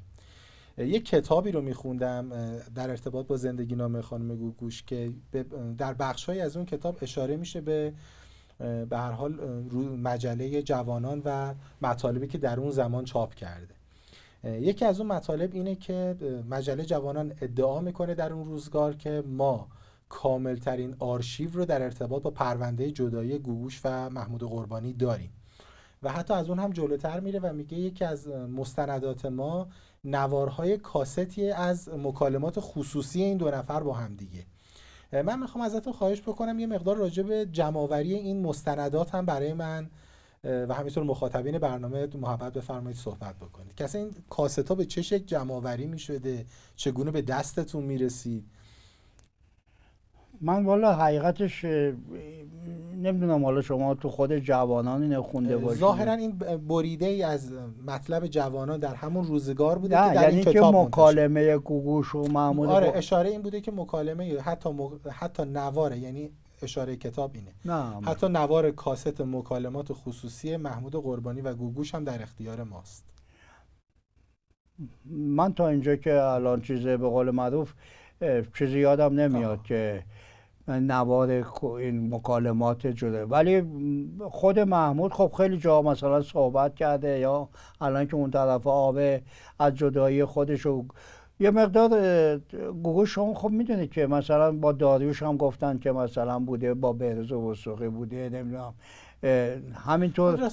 یه کتابی رو میخوندم در ارتباط با زندگی نام خانم گوگوش که در بخشهایی از اون کتاب اشاره میشه به به هر حال مجله جوانان و مطالبی که در اون زمان چاپ کرده یکی از اون مطالب اینه که مجله جوانان ادعا میکنه در اون روزگار که ما کاملترین آرشیو رو در ارتباط با پرونده جدایی گوگوش و محمود قربانی داریم و حتی از اون هم جلوتر میره و میگه یکی از مستندات ما نوارهای کاستی از مکالمات خصوصی این دو نفر با هم دیگه من میخوام ازتون خواهش بکنم یه مقدار راجع به جمعآوری این مستندات هم برای من و همینطور مخاطبین برنامه محبت بفرمایید صحبت بکنید کسی این کاست ها به چه شکل جمعآوری میشده چگونه به دستتون میرسید من والا حقیقتش نمیدونم حالا شما تو خود جوانان اینو خونده باشید ظاهرا این بریده ای از مطلب جوانان در همون روزگار بوده که در یعنی این که مکالمه گوگوش و محمود آره اشاره این بوده که مکالمه حتی حتی نواره یعنی اشاره کتاب اینه نه حتی نوار کاست مکالمات خصوصی محمود قربانی و گوگوش هم در اختیار ماست من تا اینجا که الان چیزه به قول معروف چیزی یادم نمیاد که نوار این مکالمات جدا ولی خود محمود خب خیلی جا مثلا صحبت کرده یا الان که اون طرف آبه از جدایی خودش و یه مقدار گوگوش شما خب میدونید که مثلا با داریوش هم گفتن که مثلا بوده با بهرز و وسوقی بوده نمیدونم همینطور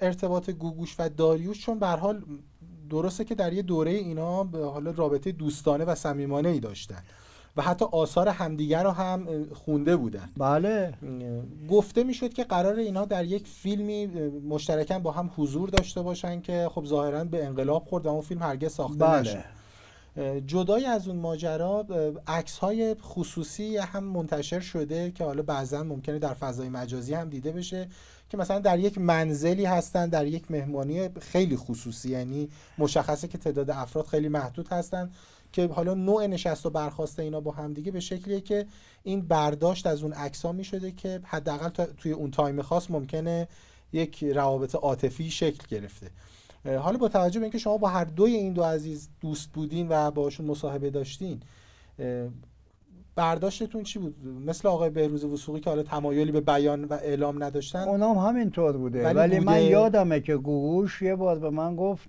ارتباط گوگوش و داریوش چون به حال درسته که در یه دوره اینا به حال رابطه دوستانه و صمیمانه ای داشتن و حتی آثار همدیگر رو هم خونده بودن بله گفته میشد که قرار اینا در یک فیلمی مشترکاً با هم حضور داشته باشن که خب ظاهرا به انقلاب خورد و اون فیلم هرگز ساخته بله. نشد جدای از اون ماجرا عکس های خصوصی هم منتشر شده که حالا بعضا ممکنه در فضای مجازی هم دیده بشه که مثلا در یک منزلی هستن در یک مهمانی خیلی خصوصی یعنی مشخصه که تعداد افراد خیلی محدود هستن که حالا نوع نشست و برخواست اینا با همدیگه به شکلیه که این برداشت از اون عکس می شده که حداقل توی اون تایم خاص ممکنه یک روابط عاطفی شکل گرفته حالا با توجه به اینکه شما با هر دوی این دو عزیز دوست بودین و باشون مصاحبه داشتین برداشتتون چی بود مثل آقای بهروز وسوقی که حالا تمایلی به بیان و اعلام نداشتن اونام همینطور بوده ولی, ولی بوده... من یادمه که گوش یه بار به من گفت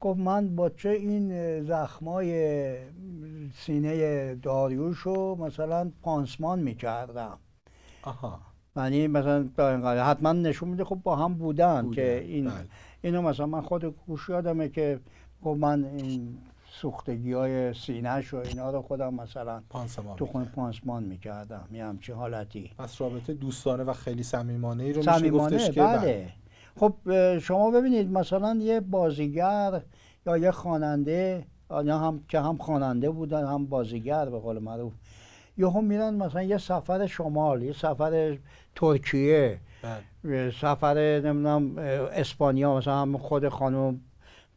گفت من با چه این زخمای سینه داریوش رو مثلا پانسمان میکردم آها یعنی مثلا حتما نشون میده خب با هم بودن, بودن. که این بل. اینو مثلا من خود گوش یادمه که گفت خب من این سوختگی های سینهش و اینا رو خودم مثلا پانسمان تو خونه پانسمان میکردم یه همچین حالتی پس رابطه دوستانه و خیلی سمیمانه ای رو میشه گفتش که بله. بله. خب شما ببینید مثلا یه بازیگر یا یه خواننده آنها هم که هم خواننده بودن هم بازیگر به قول معروف یا هم میرن مثلا یه سفر شمال یه سفر ترکیه بله. سفر نمیدونم اسپانیا مثلا هم خود خانم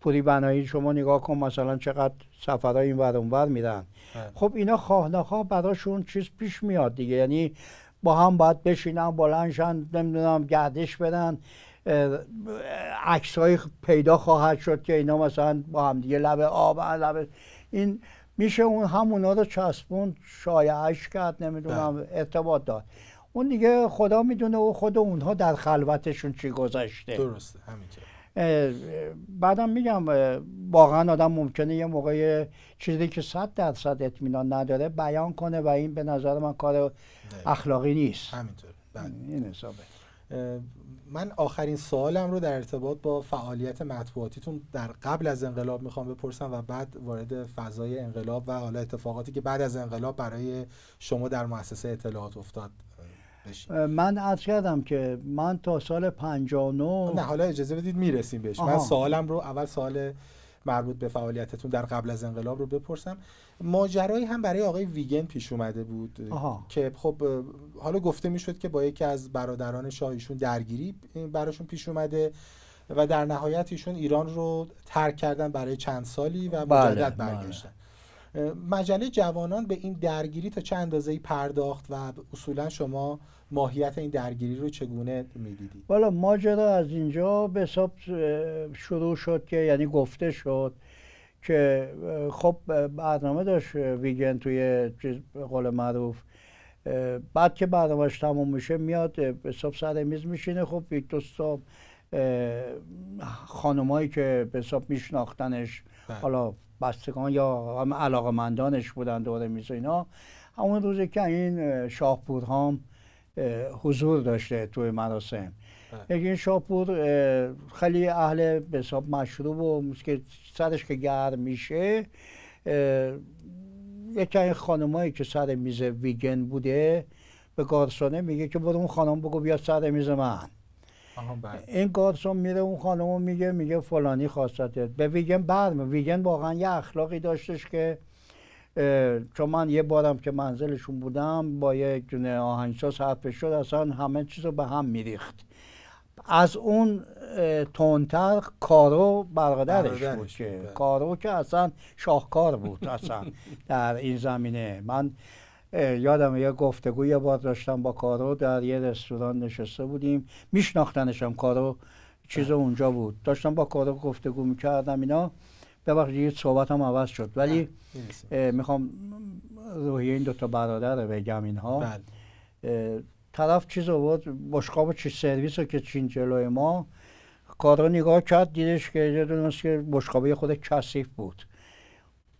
پولی بنایی شما نگاه کن مثلا چقدر سفرهای این ور ور میرن بله. خب اینا خواه نخواه براشون چیز پیش میاد دیگه یعنی با هم باید بشینن بلنشن نمیدونم گردش برن عکسهایی پیدا خواهد شد که اینا مثلا با هم دیگه لب آب لب این میشه اون اونا رو چسبون شایعش کرد نمیدونم بله. ارتباط داد اون دیگه خدا میدونه و خود اونها در خلوتشون چی گذشته درسته همینطور بعدم میگم واقعا آدم ممکنه یه موقع چیزی که صد درصد اطمینان نداره بیان کنه و این به نظر من کار اخلاقی نیست همینطور بله. این من آخرین سوالم رو در ارتباط با فعالیت مطبوعاتیتون در قبل از انقلاب میخوام بپرسم و بعد وارد فضای انقلاب و حالا اتفاقاتی که بعد از انقلاب برای شما در مؤسسه اطلاعات افتاد من عرض کردم که من تا سال 59 نه حالا اجازه بدید میرسیم بهش من سوالم رو اول سال مربوط به فعالیتتون در قبل از انقلاب رو بپرسم ماجرایی هم برای آقای ویگن پیش اومده بود که خب حالا گفته میشد که با یکی از برادران شاهیشون درگیری براشون پیش اومده و در نهایت ایشون ایران رو ترک کردن برای چند سالی و مجدد بله، بله. برگشتن مجله جوانان به این درگیری تا چه ای پرداخت و اصولا شما ماهیت این درگیری رو چگونه میدیدید والا ماجرا از اینجا به حساب شروع شد که یعنی گفته شد که خب برنامه داشت ویگن توی چیز قول معروف بعد که برنامهش تموم میشه میاد به حساب سر میز میشینه خب یک دوستا خانمایی که به حساب میشناختنش بله. حالا بستگان یا علاقه مندانش بودن دور میز اینا همون روزی که این شاهپور هم حضور داشته توی مراسم بله. یکی این شاپور خیلی اهل به حساب مشروب و سرش که گرم میشه یکی این خانمایی که سر میز ویگن بوده به گارسانه میگه که برو اون خانم بگو بیا سر میز من بله. این گارسون میره اون خانم میگه میگه فلانی خواسته به ویگن برم ویگن واقعا یه اخلاقی داشتش که چون من یه بارم که منزلشون بودم با یک آهنگساز حرفش شد اصلا همه چیز رو به هم میریخت از اون تونتر کارو برادرش بود که بله. کارو که اصلا شاهکار بود اصلا در این زمینه من یادم یه گفتگو یه داشتم با کارو در یه رستوران نشسته بودیم میشناختنشم کارو چیز اونجا بود داشتم با کارو گفتگو میکردم اینا ببخشید صحبت هم عوض شد ولی میخوام روحیه این دوتا برادر رو بگم اینها بله. طرف چیز بود بشقاب چیز سرویس رو که چین جلوی ما کارو نگاه کرد دیدش که دونست که بشقابه خود کثیف بود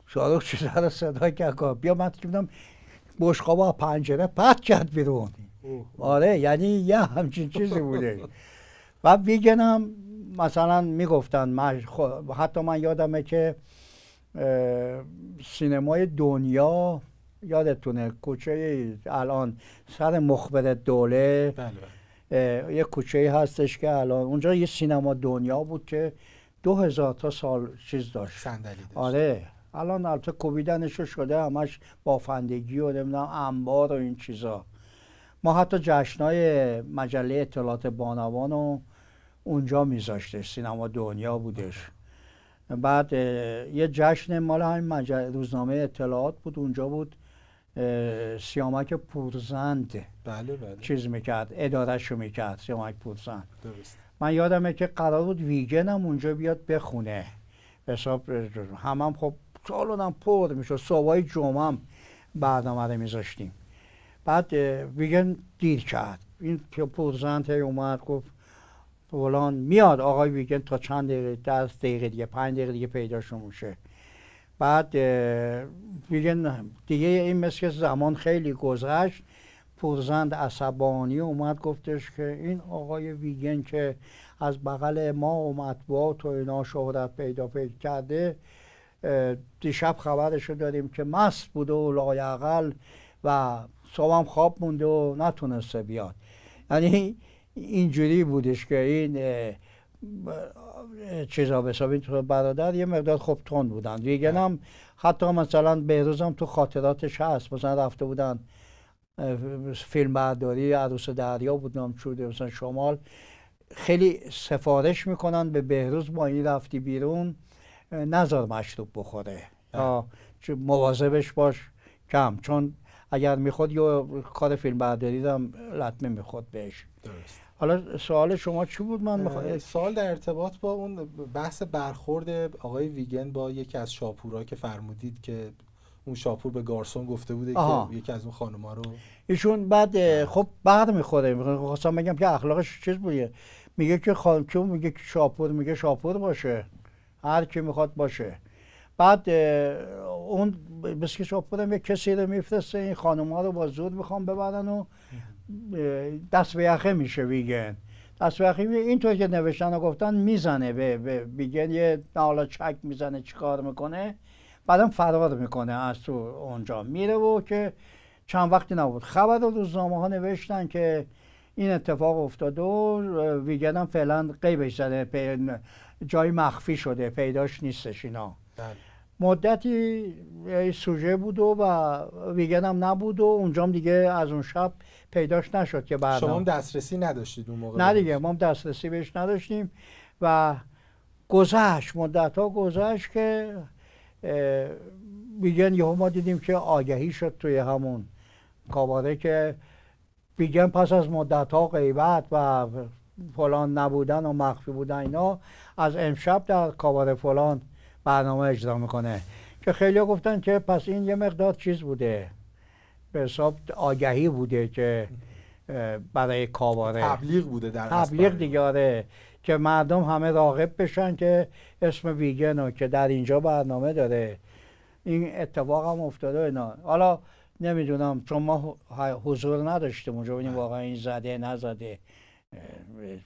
شاروخ چیز رو صدا کرد بیا من بشقابا پنجره پت کرد بیرون آره یعنی یه همچین چیزی بوده و ویگن مثلا میگفتن حتی من یادمه که سینمای دنیا یادتونه کوچه الان سر مخبر دوله بله، بله. یه کوچه هستش که الان اونجا یه سینما دنیا بود که دو هزار تا سال چیز داشت. آره الان البته رو شده همش بافندگی و نمیدونم انبار و این چیزا ما حتی جشنای مجله اطلاعات بانوان رو اونجا میذاشته سینما دنیا بودش بعد یه جشن مال همین روزنامه اطلاعات بود اونجا بود سیامک پورزند بله بله. چیز میکرد ادارش رو میکرد سیامک پورزند درست. من یادمه که قرار بود ویگنم اونجا بیاد بخونه حساب همم هم خب سال هم پر میشد صبحای جمعه هم برنامه رو میذاشتیم بعد ویگن دیر کرد این پرزنت اومد گفت فلان میاد آقای ویگن تا چند دقیقه دست دقیقه دیگه پنج دقیقه دیگه پیداشون میشه بعد ویگن دیگه این مثل زمان خیلی گذشت پرزند عصبانی اومد گفتش که این آقای ویگن که از بغل ما و مطبوعات و اینا شهرت پیدا پیدا کرده دیشب خبرش رو داریم که مست بود و لایقل و صبحم خواب مونده و نتونسته بیاد یعنی اینجوری بودش که این چیزا به این برادر یه مقدار خوب تند بودن دیگه بله. هم حتی مثلا بهروزم تو خاطراتش هست مثلا رفته بودن فیلم برداری عروس دریا بود نام چوده مثلا شمال خیلی سفارش میکنن به بهروز با این رفتی بیرون نظر مشروب بخوره چه مواظبش باش کم چون اگر میخواد یا کار فیلم برداری دارم لطمه میخواد بهش درست. حالا سوال شما چی بود من میخواد سوال در ارتباط با اون بحث برخورد آقای ویگن با یکی از شاپورا که فرمودید که اون شاپور به گارسون گفته بوده که یکی از اون خانوما رو ایشون بعد خب بعد میخوره خواستم بگم که اخلاقش چیز بوده میگه که خان میگه که شاپور میگه شاپور باشه هر کی میخواد باشه بعد اون بسکی شاپ بودم یک کسی رو میفرسته این خانوم ها رو با زور میخوام ببرن و دست به یخه میشه ویگن دست به یخه اینطور که نوشتن و گفتن میزنه به, ویگن یه حالا چک میزنه چیکار میکنه بعدم فرار میکنه از تو اونجا میره و که چند وقتی نبود خبر رو روزنامه ها نوشتن که این اتفاق افتاده و ویگن هم فعلا قیبش زده جای مخفی شده پیداش نیستش اینا بله. مدتی سوژه بود و ویگن هم نبود و اونجام دیگه از اون شب پیداش نشد که بعد شما دسترسی نداشتید اون موقع نه دیگه ما دسترسی بهش نداشتیم و گذشت مدت ها گذشت که ویگن یهو ما دیدیم که آگهی شد توی همون کاباره که بیگن پس از مدت ها غیبت و فلان نبودن و مخفی بودن اینا از امشب در کابار فلان برنامه اجرا میکنه که خیلی گفتن که پس این یه مقدار چیز بوده به حساب آگهی بوده که برای کاباره تبلیغ بوده در تبلیغ دیگاره که مردم همه راغب بشن که اسم رو که در اینجا برنامه داره این اتفاق هم افتاده اینا حالا نمیدونم چون ما حضور نداشتیم اونجا ببینیم بله. واقعا این زده نزده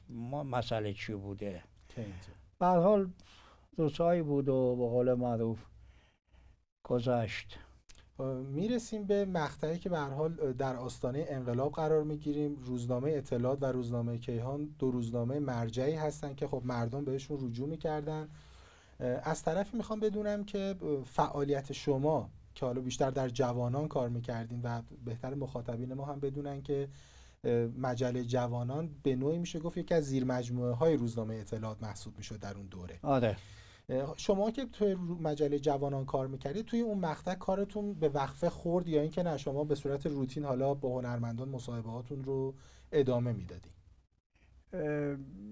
ما مسئله چی بوده به حال دو بود و به قول معروف گذشت میرسیم به مقطعی که به حال در آستانه انقلاب قرار میگیریم روزنامه اطلاعات و روزنامه کیهان دو روزنامه مرجعی هستن که خب مردم بهشون رجوع میکردن از طرفی میخوام بدونم که فعالیت شما که حالا بیشتر در جوانان کار میکردین و بهتر مخاطبین ما هم بدونن که مجله جوانان به نوعی میشه گفت یکی از زیر مجموعه های روزنامه اطلاعات محسوب میشد در اون دوره آره شما که توی مجله جوانان کار میکردید توی اون مقطع کارتون به وقفه خورد یا اینکه نه شما به صورت روتین حالا با هنرمندان مصاحبهاتون رو ادامه میدادید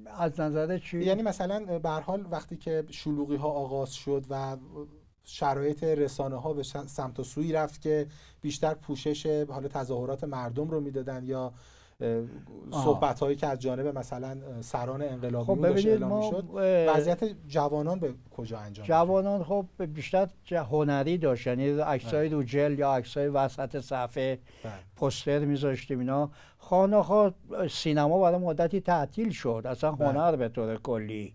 از نظر چی یعنی مثلا به حال وقتی که شلوغی ها آغاز شد و شرایط رسانه ها به سمت و سوی رفت که بیشتر پوشش حالا تظاهرات مردم رو میدادن یا صحبت هایی که از جانب مثلا سران انقلابی خب اعلام میشد وضعیت جوانان به کجا انجام جوانان خب بیشتر هنری داشتن یعنی عکسای رو بله. جل یا عکسای وسط صفحه بره. پستر میذاشتیم اینا خانه سینما برای مدتی تعطیل شد اصلا بله. هنر به طور کلی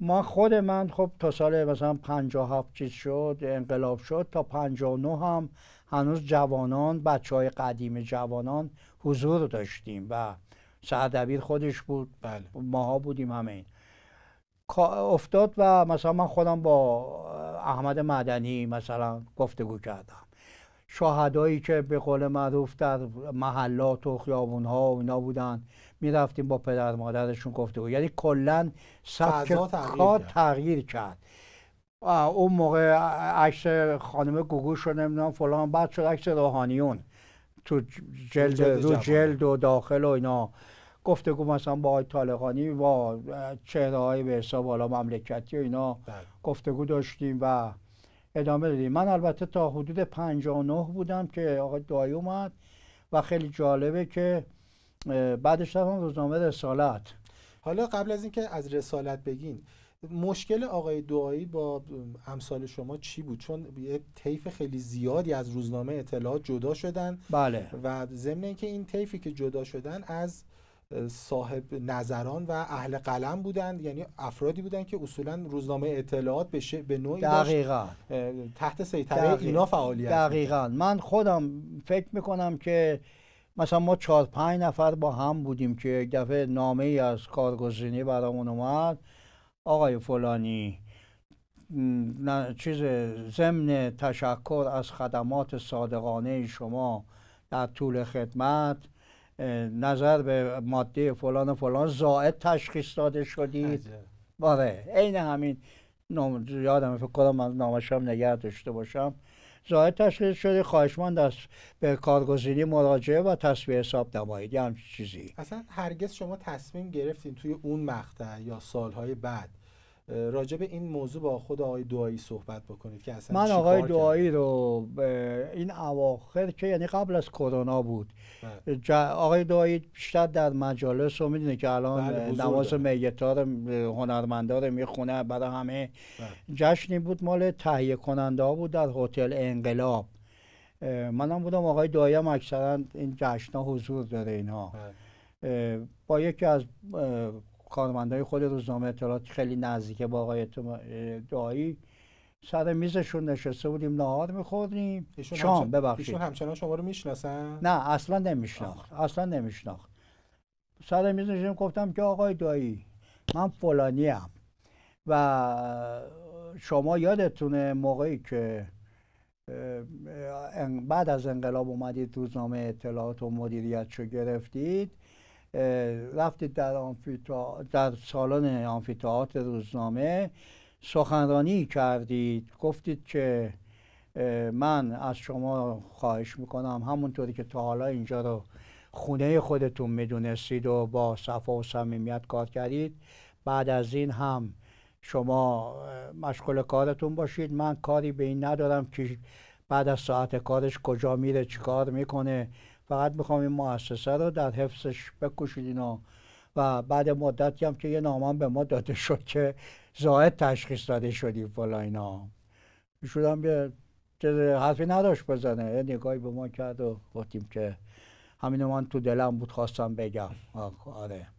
ما خود من خب تا سال مثلا 57 چیز شد انقلاب شد تا 59 هم هنوز جوانان بچه های قدیم جوانان حضور داشتیم و سعد خودش بود بله. ماها بودیم این افتاد و مثلا من خودم با احمد مدنی مثلا گفتگو کردم شاهدایی که به قول معروف در محلات و خیابون ها و اینا بودن میرفتیم با پدر مادرشون گفته یعنی کلا سبک کار تغییر کرد اون موقع عکس خانم گوگوش رو نمیدونم فلان بعد شد عکس روحانیون تو جلد رو جلد و داخل و اینا گفتگو مثلا با آقای طالقانی با چهره های به حساب حالا مملکتی و اینا بله. گفتگو داشتیم و ادامه دادیم من البته تا حدود 59 بودم که آقای دایی اومد و خیلی جالبه که بعدش رفتم روزنامه رسالت حالا قبل از اینکه از رسالت بگین مشکل آقای دعایی با امثال شما چی بود چون یه طیف خیلی زیادی از روزنامه اطلاعات جدا شدن بله و ضمن اینکه این طیفی که جدا شدن از صاحب نظران و اهل قلم بودند یعنی افرادی بودند که اصولا روزنامه اطلاعات به, به نوعی دقیقا. تحت سیطره دقیقا. اینا فعالیت دقیقا من خودم فکر میکنم که مثلا ما چهار پنج نفر با هم بودیم که دفعه نامه ای از کارگزینی برامون اومد آقای فلانی چیز ضمن تشکر از خدمات صادقانه شما در طول خدمت نظر به ماده فلان و فلان زائد تشخیص داده شدید باره عین همین یادم فکر کنم من نامشم نگه داشته باشم زاید تشخیص شده خواهشمند دست به کارگزینی مراجعه و تصویه حساب نمایید یا همچین چیزی اصلا هرگز شما تصمیم گرفتین توی اون مقطع یا سالهای بعد راجع به این موضوع با خود آقای دعایی صحبت بکنید که اصلا من آقای دعایی رو این اواخر که یعنی قبل از کرونا بود بله. آقای دعایی بیشتر در مجالس رو میدونه که الان بله، نماز میتار هنرمندا میخونه برای همه بله. جشنی بود مال تهیه کننده ها بود در هتل انقلاب منم بودم آقای دعایی هم اکثرا این جشن ها حضور داره اینها با یکی از کارمندهای خود روزنامه اطلاعات خیلی نزدیکه با آقای دایی سر میزشون نشسته بودیم نهار میخوردیم شام ببخشید ایشون همچنان شما رو میشناسن نه اصلا نمیشناخت اصلا نمیشناخت سر میز گفتم که آقای دایی من فلانی و شما یادتونه موقعی که بعد از انقلاب اومدید روزنامه اطلاعات و مدیریت رو گرفتید رفتید در آمفیتا در سالن آمفیتئاتر روزنامه سخنرانی کردید گفتید که من از شما خواهش میکنم همونطوری که تا حالا اینجا رو خونه خودتون میدونستید و با صفا و صمیمیت کار کردید بعد از این هم شما مشغول کارتون باشید من کاری به این ندارم که بعد از ساعت کارش کجا میره چیکار میکنه فقط میخوام این مؤسسه رو در حفظش بکشید اینا و بعد مدتی هم که یه نامان به ما داده شد که زائد تشخیص داده شدی فلا اینا می هم به حرفی نداشت بزنه یه نگاهی به ما کرد و گفتیم که همین من تو دلم بود خواستم بگم آره